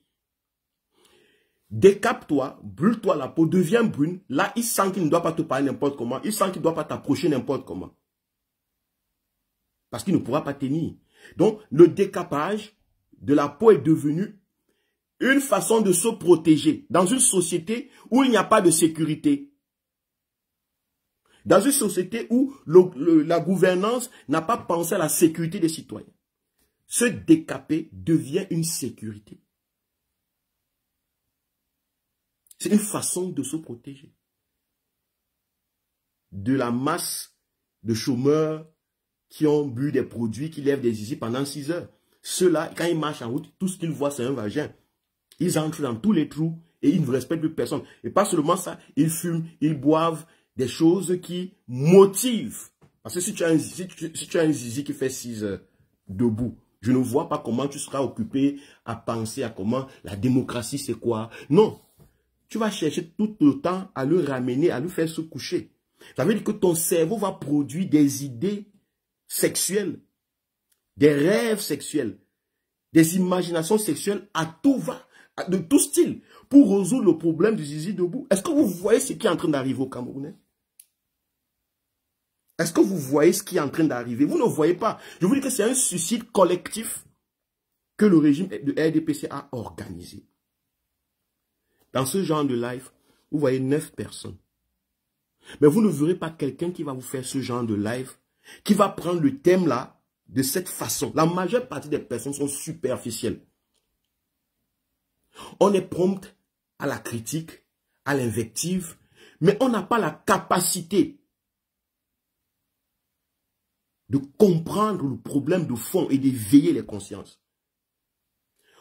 Décape-toi, brûle-toi la peau, deviens brune. Là, il sent qu'il ne doit pas te parler n'importe comment. Il sent qu'il ne doit pas t'approcher n'importe comment. Parce qu'il ne pourra pas tenir. Donc, le décapage de la peau est devenu une façon de se protéger dans une société où il n'y a pas de sécurité. Dans une société où la gouvernance n'a pas pensé à la sécurité des citoyens. Se décaper devient une sécurité. C'est une façon de se protéger de la masse de chômeurs qui ont bu des produits, qui lèvent des zizi pendant 6 heures. Ceux-là, quand ils marchent en route, tout ce qu'ils voient, c'est un vagin. Ils entrent dans tous les trous et ils ne respectent plus personne. Et pas seulement ça, ils fument, ils boivent des choses qui motivent. Parce que si tu as un zizi, qui fait 6 heures debout, je ne vois pas comment tu seras occupé à penser à comment la démocratie c'est quoi. Non, tu vas chercher tout le temps à le ramener, à le faire se coucher. Ça veut dire que ton cerveau va produire des idées sexuelles, des rêves sexuels, des imaginations sexuelles à tout va, de tout style, pour résoudre le problème du zizi debout. Est-ce que vous voyez ce qui est en train d'arriver au Camerounais Est-ce que vous voyez ce qui est en train d'arriver Vous ne voyez pas. Je vous dis que c'est un suicide collectif que le régime de RDPC a organisé. Dans ce genre de live, vous voyez neuf personnes. Mais vous ne verrez pas quelqu'un qui va vous faire ce genre de live, qui va prendre le thème là de cette façon. La majeure partie des personnes sont superficielles. On est prompt à la critique, à l'invective, mais on n'a pas la capacité de comprendre le problème de fond et d'éveiller les consciences.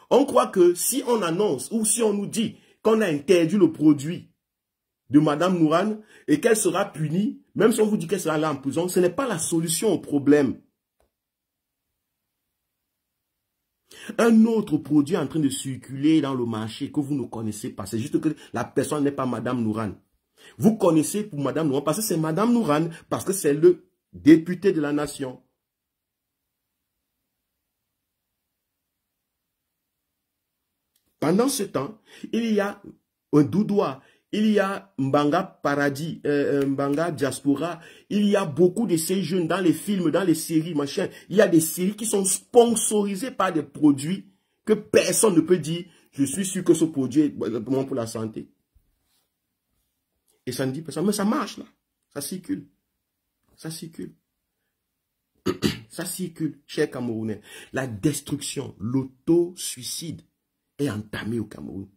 On croit que si on annonce ou si on nous dit qu'on a interdit le produit de Madame Nouran et qu'elle sera punie, même si on vous dit qu'elle sera là en prison, ce n'est pas la solution au problème. Un autre produit en train de circuler dans le marché que vous ne connaissez pas. C'est juste que la personne n'est pas Madame Nouran. Vous connaissez pour Madame Nouran parce que c'est Madame Nouran, parce que c'est le député de la nation. Pendant ce temps, il y a un doudoua, il y a Mbanga Paradis, euh, euh, Mbanga Diaspora, il y a beaucoup de ces jeunes dans les films, dans les séries, machin. Il y a des séries qui sont sponsorisées par des produits que personne ne peut dire, je suis sûr que ce produit est bon pour la santé. Et ça ne dit personne, mais ça marche là, ça circule, ça circule. ça circule, chers Camerounais. La destruction, l'auto-suicide, est entamé au Cameroun.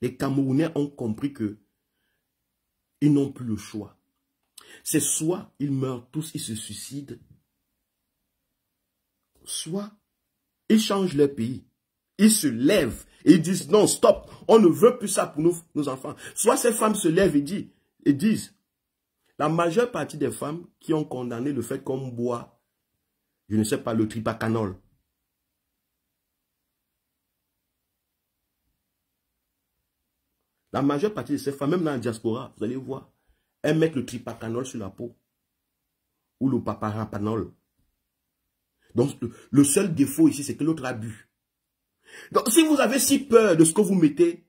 Les Camerounais ont compris que ils n'ont plus le choix. C'est soit ils meurent tous, ils se suicident, soit ils changent leur pays. Ils se lèvent et ils disent non, stop, on ne veut plus ça pour nos, nos enfants. Soit ces femmes se lèvent et disent, et disent, la majeure partie des femmes qui ont condamné le fait qu'on boit, je ne sais pas, le tripacanol, La majeure partie de ces femmes, même dans la diaspora, vous allez voir, elles mettent le tripacanol sur la peau. Ou le paparapanol. Donc, le seul défaut ici, c'est que l'autre a bu. Donc, si vous avez si peur de ce que vous mettez,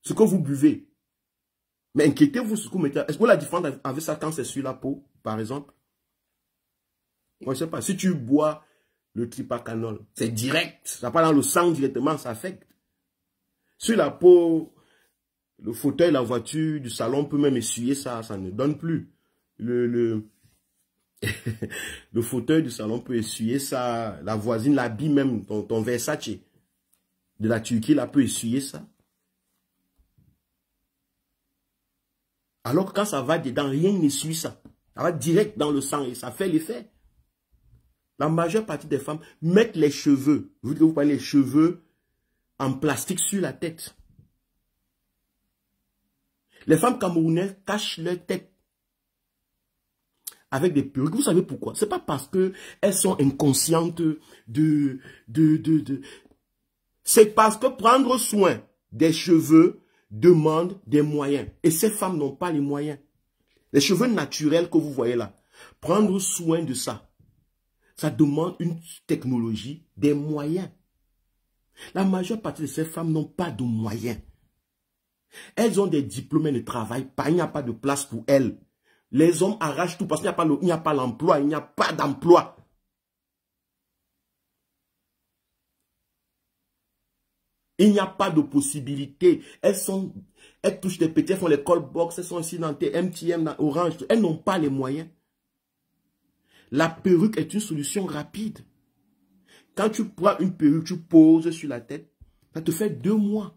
ce que vous buvez, mais inquiétez-vous ce que vous mettez. Est-ce que la différence avec ça quand c'est sur la peau, par exemple Moi, je ne sais pas. Si tu bois le tripacanol, c'est direct. Ça pas dans le sang directement, ça affecte. Sur la peau, le fauteuil, la voiture, du salon peut même essuyer ça, ça ne donne plus. Le, le, fauteuil du salon peut essuyer ça. La voisine l'habit même, ton, ton Versace de la Turquie là peut essuyer ça. Alors que quand ça va dedans, rien n'essuie ça. Ça va direct dans le sang et ça fait l'effet. La majeure partie des femmes mettent les cheveux, vous voulez vous les cheveux en plastique sur la tête. Les femmes camerounaises cachent leur tête avec des perruques. Vous savez pourquoi C'est pas parce qu'elles sont inconscientes de... de, de, de. C'est parce que prendre soin des cheveux demande des moyens. Et ces femmes n'ont pas les moyens. Les cheveux naturels que vous voyez là, prendre soin de ça, ça demande une technologie, des moyens. La majeure partie de ces femmes n'ont pas de moyens. Elles ont des diplômes, elles ne travaillent pas, il n'y a pas de place pour elles. Les hommes arrachent tout parce qu'il n'y a pas l'emploi, il n'y a pas d'emploi. Il n'y a pas de possibilité. Elles touchent des petits, elles font les call box, elles sont ici dans MTM, dans Orange. Elles n'ont pas les moyens. La perruque est une solution rapide. Quand tu prends une perruque, tu poses sur la tête, ça te fait deux mois.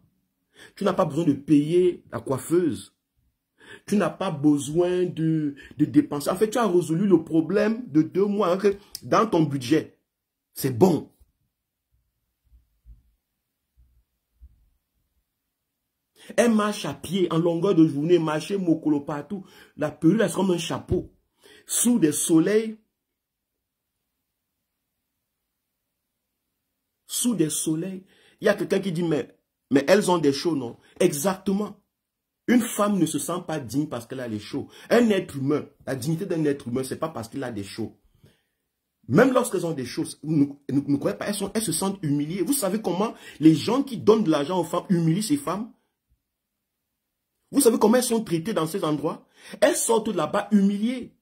Tu n'as pas besoin de payer la coiffeuse. Tu n'as pas besoin de, de, dépenser. En fait, tu as résolu le problème de deux mois hein, dans ton budget. C'est bon. Elle marche à pied, en longueur de journée, marcher mokolo partout. La pelure, elle comme un chapeau. Sous des soleils. Sous des soleils. Il y a quelqu'un qui dit, mais mais elles ont des choses, non Exactement. Une femme ne se sent pas digne parce qu'elle a les choses. Un être humain, la dignité d'un être humain, ce n'est pas parce qu'il a des choses. Même lorsqu'elles ont des choses, ne croyez pas, elles, se sentent humiliées. Vous savez comment les gens qui donnent de l'argent aux femmes humilient ces femmes Vous savez comment elles sont traitées dans ces endroits Elles sortent là-bas humiliées.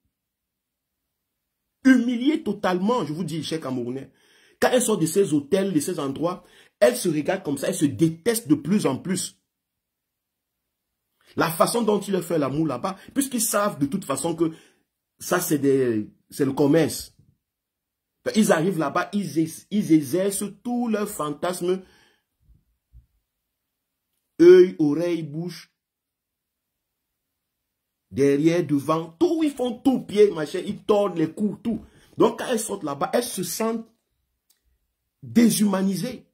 Humiliées totalement, je vous dis, chers Camerounais. Quand elles sortent de ces hôtels, de ces endroits, elles se regardent comme ça, elles se détestent de plus en plus. La façon dont leur fait l'amour là-bas, puisqu'ils savent de toute façon que ça, c'est le commerce. Ils arrivent là-bas, ils, ils exercent tous leurs fantasmes. Œil, oreille, bouche. Derrière, devant, tout, ils font tout, pied, machin, ils tordent les coups, tout. Donc, quand elles sortent là-bas, elles se sentent déshumanisées.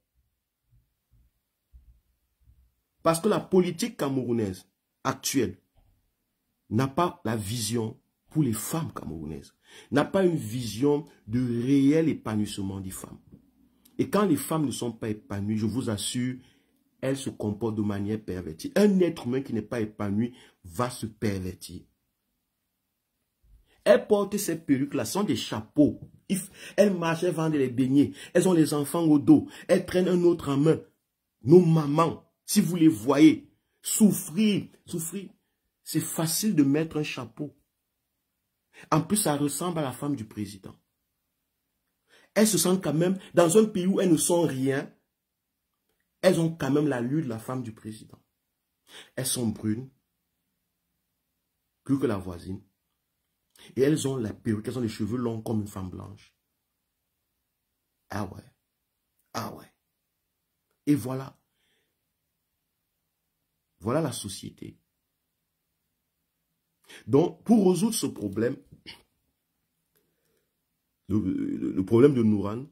Parce que la politique camerounaise actuelle n'a pas la vision pour les femmes camerounaises, n'a pas une vision de réel épanouissement des femmes. Et quand les femmes ne sont pas épanouies, je vous assure, elles se comportent de manière pervertie. Un être humain qui n'est pas épanoui va se pervertir. Elles portent ces perruques-là, sont des chapeaux. Elles marchent, elles vendent les beignets. Elles ont les enfants au dos. Elles traînent un autre en main. Nos mamans, si vous les voyez souffrir, souffrir, c'est facile de mettre un chapeau. En plus, ça ressemble à la femme du président. Elles se sentent quand même, dans un pays où elles ne sont rien, elles ont quand même l'allure de la femme du président. Elles sont brunes, plus que la voisine. Et elles ont la perruque, elles ont les cheveux longs comme une femme blanche. Ah ouais. Ah ouais. Et voilà, voilà la société. Donc, pour résoudre ce problème, le, problème de Nouran,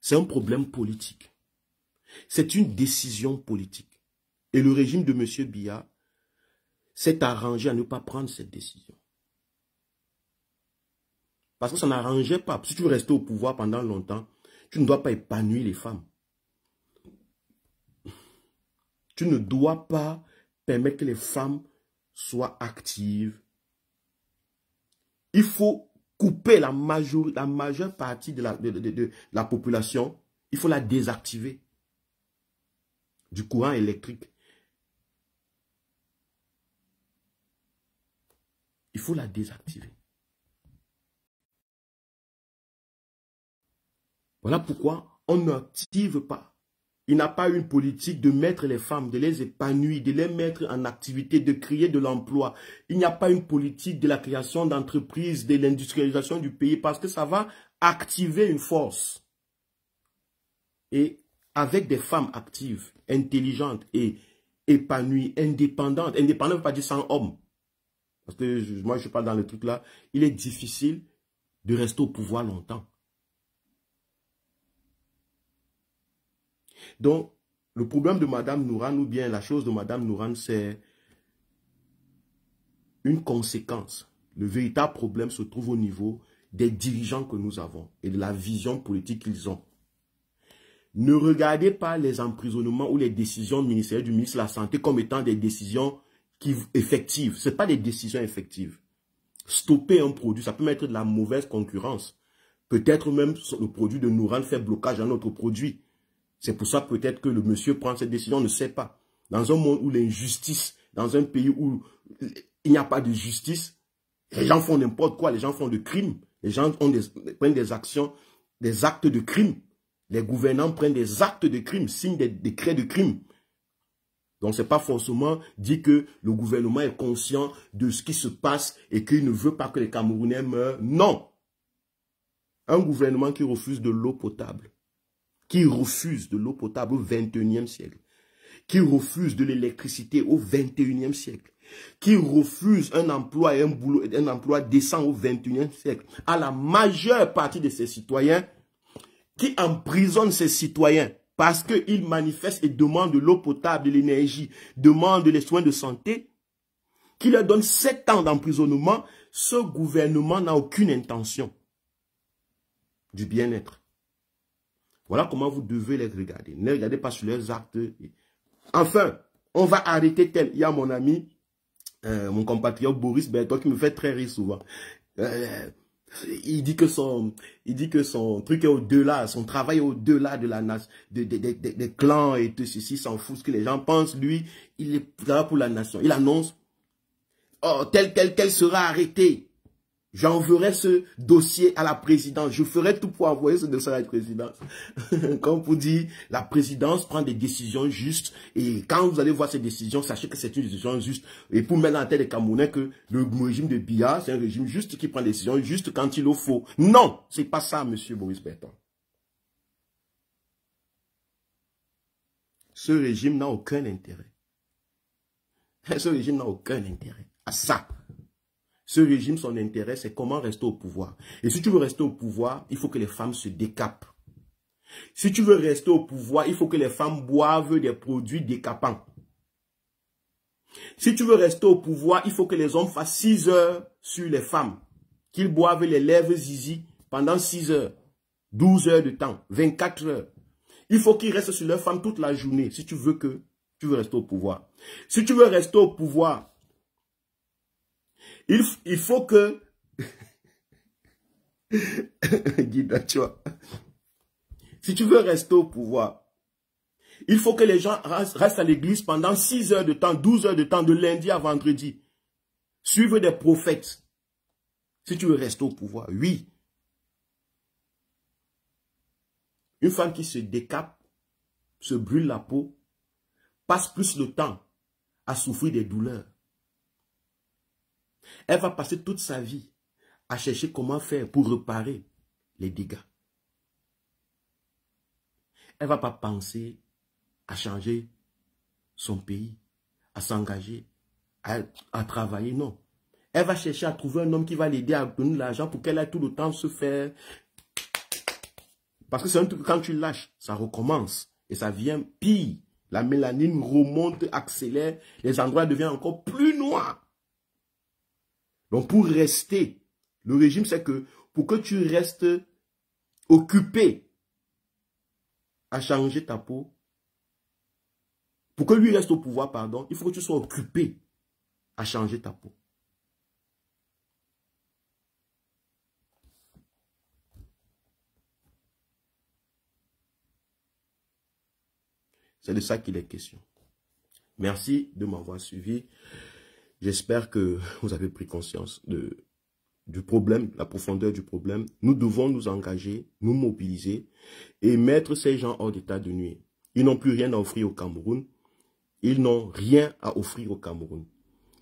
c'est un problème politique. C'est une décision politique. Et le régime de M. Biya s'est arrangé à ne pas prendre cette décision. Parce que ça n'arrangeait pas. Si tu restais au pouvoir pendant longtemps, tu ne dois pas épanouir les femmes. Tu ne dois pas permettre que les femmes soient actives. Il faut couper la, major, la majeure partie de la, de, de la population. Il faut la désactiver du courant électrique. Il faut la désactiver. Voilà pourquoi on n'active pas il n'y a pas une politique de mettre les femmes, de les épanouir, de les mettre en activité, de créer de l'emploi. Il n'y a pas une politique de la création d'entreprises, de l'industrialisation du pays, parce que ça va activer une force. Et avec des femmes actives, intelligentes et épanouies, indépendantes, indépendantes ne peut pas dire sans homme, parce que moi je pas dans le truc là, il est difficile de rester au pouvoir longtemps. Donc, le problème de Madame Nouran ou bien la chose de Madame Nouran, c'est une conséquence. Le véritable problème se trouve au niveau des dirigeants que nous avons et de la vision politique qu'ils ont. Ne regardez pas les emprisonnements ou les décisions du ministère du ministre de la Santé comme étant des décisions qui, effectives. Ce pas des décisions effectives. Stopper un produit, ça peut mettre de la mauvaise concurrence. Peut-être même le produit de Nouran fait blocage à notre produit. C'est pour ça peut-être que le monsieur prend cette décision, on ne sait pas. Dans un monde où l'injustice, dans un pays où il n'y a pas de justice, les gens font n'importe quoi, les gens font des crimes, les gens prennent des actions, des actes de crime. Les gouvernants prennent des actes de crime, signent des décrets de crime. Donc, ce n'est pas forcément dit que le gouvernement est conscient de ce qui se passe et qu'il ne veut pas que les Camerounais meurent. Non. Un gouvernement qui refuse de l'eau potable, qui refuse de l'eau potable au 21e siècle, qui refuse de l'électricité au 21e siècle, qui refuse un emploi et un boulot, un emploi décent au 21e siècle, à la majeure partie de ces citoyens, qui emprisonnent ses citoyens parce qu'ils manifestent et demandent de l'eau potable, de l'énergie, demandent les soins de santé, qui leur donnent sept ans d'emprisonnement, ce gouvernement n'a aucune intention du bien-être. Voilà comment vous devez les regarder. Ne regardez pas sur leurs actes. Enfin, on va arrêter tel. Il y a mon ami, euh, mon compatriote Boris toi qui me fait très rire souvent. Euh, il dit que son, il dit que son truc est au-delà, son travail est au-delà de la nation, des de, clans et tout ceci, s'en fout ce que les gens pensent. Lui, il est là pour la nation. Il annonce, oh, tel, tel, tel sera arrêté. J'enverrai ce dossier à la présidence. Je ferai tout pour envoyer ce dossier à la présidence. Comme vous dire, la présidence prend des décisions justes. Et quand vous allez voir ces décisions, sachez que c'est une décision juste. Et pour mettre en tête les Camerounais que le régime de Biya, c'est un régime juste qui prend des décisions justes quand il le faut. Non, c'est pas ça, monsieur Boris Berton. Ce régime n'a aucun intérêt. Ce régime n'a aucun intérêt à ça. Ce régime, son intérêt, c'est comment rester au pouvoir. Et si tu veux rester au pouvoir, il faut que les femmes se décapent. Si tu veux rester au pouvoir, il faut que les femmes boivent des produits décapants. Si tu veux rester au pouvoir, il faut que les hommes fassent 6 heures sur les femmes. Qu'ils boivent les lèvres zizi pendant 6 heures, 12 heures de temps, 24 heures. Il faut qu'ils restent sur leurs femmes toute la journée si tu veux que tu veux rester au pouvoir. Si tu veux rester au pouvoir, il, faut que... Guida, tu vois. Si tu veux rester au pouvoir, il faut que les gens restent à l'église pendant 6 heures de temps, 12 heures de temps, de lundi à vendredi. Suivre des prophètes. Si tu veux rester au pouvoir, oui. Une femme qui se décape, se brûle la peau, passe plus de temps à souffrir des douleurs elle va passer toute sa vie à chercher comment faire pour réparer les dégâts. Elle ne va pas penser à changer son pays, à s'engager, à, travailler, non. Elle va chercher à trouver un homme qui va l'aider à donner l'argent pour qu'elle ait tout le temps se faire. Parce que c'est un truc, quand tu lâches, ça recommence et ça vient pire. La mélanine remonte, accélère, les endroits deviennent encore plus noirs. Donc pour rester, le régime c'est que pour que tu restes occupé à changer ta peau, pour que lui reste au pouvoir, pardon, il faut que tu sois occupé à changer ta peau. C'est de ça qu'il est question. Merci de m'avoir suivi. J'espère que vous avez pris conscience de, du problème, la profondeur du problème. Nous devons nous engager, nous mobiliser et mettre ces gens hors d'état de nuit. Ils n'ont plus rien à offrir au Cameroun. Ils n'ont rien à offrir au Cameroun.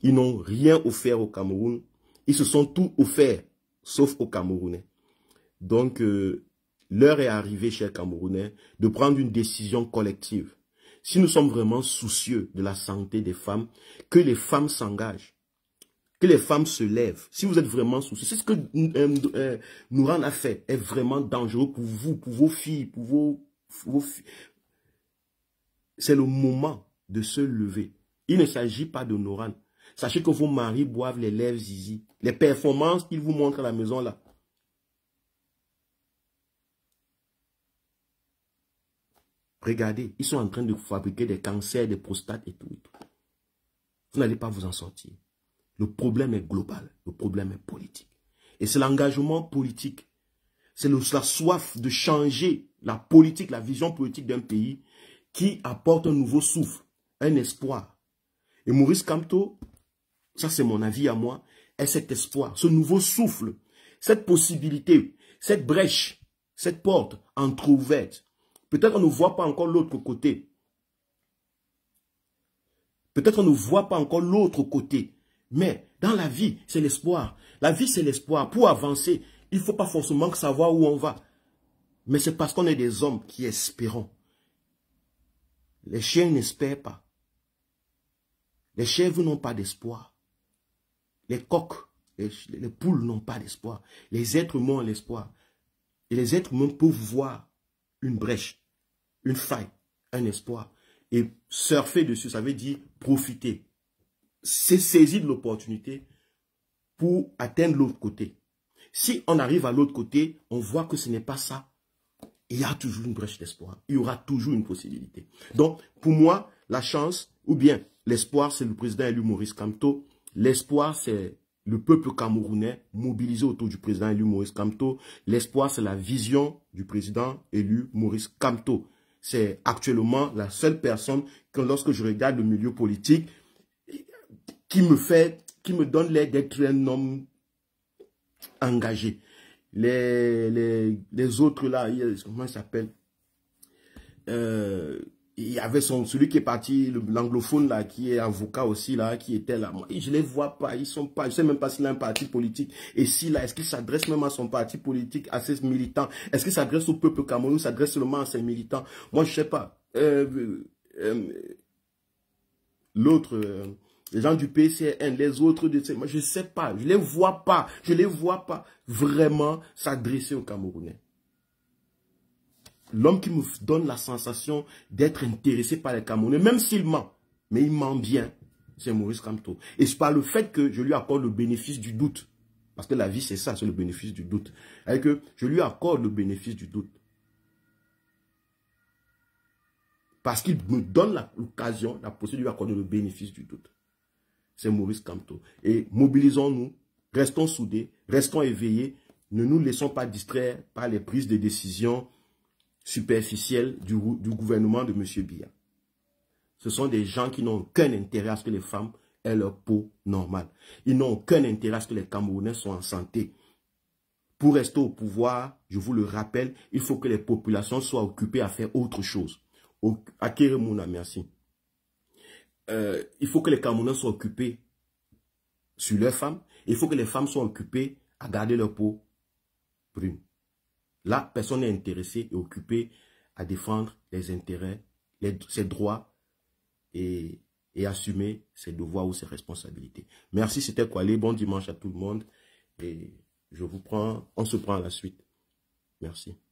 Ils n'ont rien offert au Cameroun. Ils se sont tout offerts, sauf aux Camerounais. Donc, euh, l'heure est arrivée, chers Camerounais, de prendre une décision collective si nous sommes vraiment soucieux de la santé des femmes, que les femmes s'engagent, que les femmes se lèvent, si vous êtes vraiment soucieux, c'est ce que euh, euh, Nouran a fait, est vraiment dangereux pour vous, pour vos filles, pour vos, filles. C'est le moment de se lever. Il ne s'agit pas de Nouran. Sachez que vos maris boivent les lèvres zizi. Les performances qu'ils vous montrent à la maison là, Regardez, ils sont en train de fabriquer des cancers, des prostates et tout. Vous n'allez pas vous en sortir. Le problème est global, le problème est politique. Et c'est l'engagement politique, c'est la soif de changer la politique, la vision politique d'un pays qui apporte un nouveau souffle, un espoir. Et Maurice Camteau, ça c'est mon avis à moi, est cet espoir, ce nouveau souffle, cette possibilité, cette brèche, cette porte entre entrouverte Peut-être on ne voit pas encore l'autre côté. Peut-être on ne voit pas encore l'autre côté. Mais dans la vie, c'est l'espoir. La vie, c'est l'espoir. Pour avancer, il ne faut pas forcément savoir où on va. Mais c'est parce qu'on est des hommes qui espérons. Les chiens n'espèrent pas. Les chèvres n'ont pas d'espoir. Les coqs, les, les poules n'ont pas d'espoir. Les êtres humains ont l'espoir. Et les êtres humains peuvent voir une brèche une faille, un espoir. Et surfer dessus, ça veut dire profiter. C'est saisir de l'opportunité pour atteindre l'autre côté. Si on arrive à l'autre côté, on voit que ce n'est pas ça. Il y a toujours une brèche d'espoir. Il y aura toujours une possibilité. Donc, pour moi, la chance, ou bien l'espoir, c'est le président élu Maurice Kamto. L'espoir, c'est le peuple camerounais mobilisé autour du président élu Maurice Kamto. L'espoir, c'est la vision du président élu Maurice Kamto. C'est actuellement la seule personne que lorsque je regarde le milieu politique, qui me fait, qui me donne l'air d'être un homme engagé. Les, les, autres là, comment ils s'appellent euh, il y avait son, celui qui est parti, l'anglophone là, qui est avocat aussi là, qui était là. Moi, je les vois pas, ils sont pas, je sais même pas s'il a un parti politique. Et si là, est-ce qu'il s'adresse même à son parti politique, à ses militants Est-ce qu'il s'adresse au peuple camerounais s'adresse seulement à ses militants Moi, je sais pas. Euh, euh, l'autre, euh, les gens du PCN, les autres je ne je sais pas, je les vois pas, je les vois pas vraiment s'adresser aux Camerounais l'homme qui me donne la sensation d'être intéressé par les Camerounais, même s'il ment, mais il ment bien, c'est Maurice Camteau. Et c'est par le fait que je lui accorde le bénéfice du doute. Parce que la vie, c'est ça, c'est le bénéfice du doute. Et que je lui accorde le bénéfice du doute. Parce qu'il me donne l'occasion, la, possibilité de lui accorder le bénéfice du doute. C'est Maurice Camteau. Et mobilisons-nous, restons soudés, restons éveillés, ne nous laissons pas distraire par les prises de décision, superficielle du, gouvernement de M. Biya. Ce sont des gens qui n'ont aucun intérêt à ce que les femmes aient leur peau normale. Ils n'ont aucun intérêt à ce que les Camerounais soient en santé. Pour rester au pouvoir, je vous le rappelle, il faut que les populations soient occupées à faire autre chose. merci. Euh, il faut que les Camerounais soient occupés sur leurs femmes. Il faut que les femmes soient occupées à garder leur peau brune. Là, personne n'est intéressé et occupé à défendre les intérêts, ses droits et, assumer ses devoirs ou ses responsabilités. Merci, c'était quoi Bon dimanche à tout le monde et je vous prends, on se prend à la suite. Merci.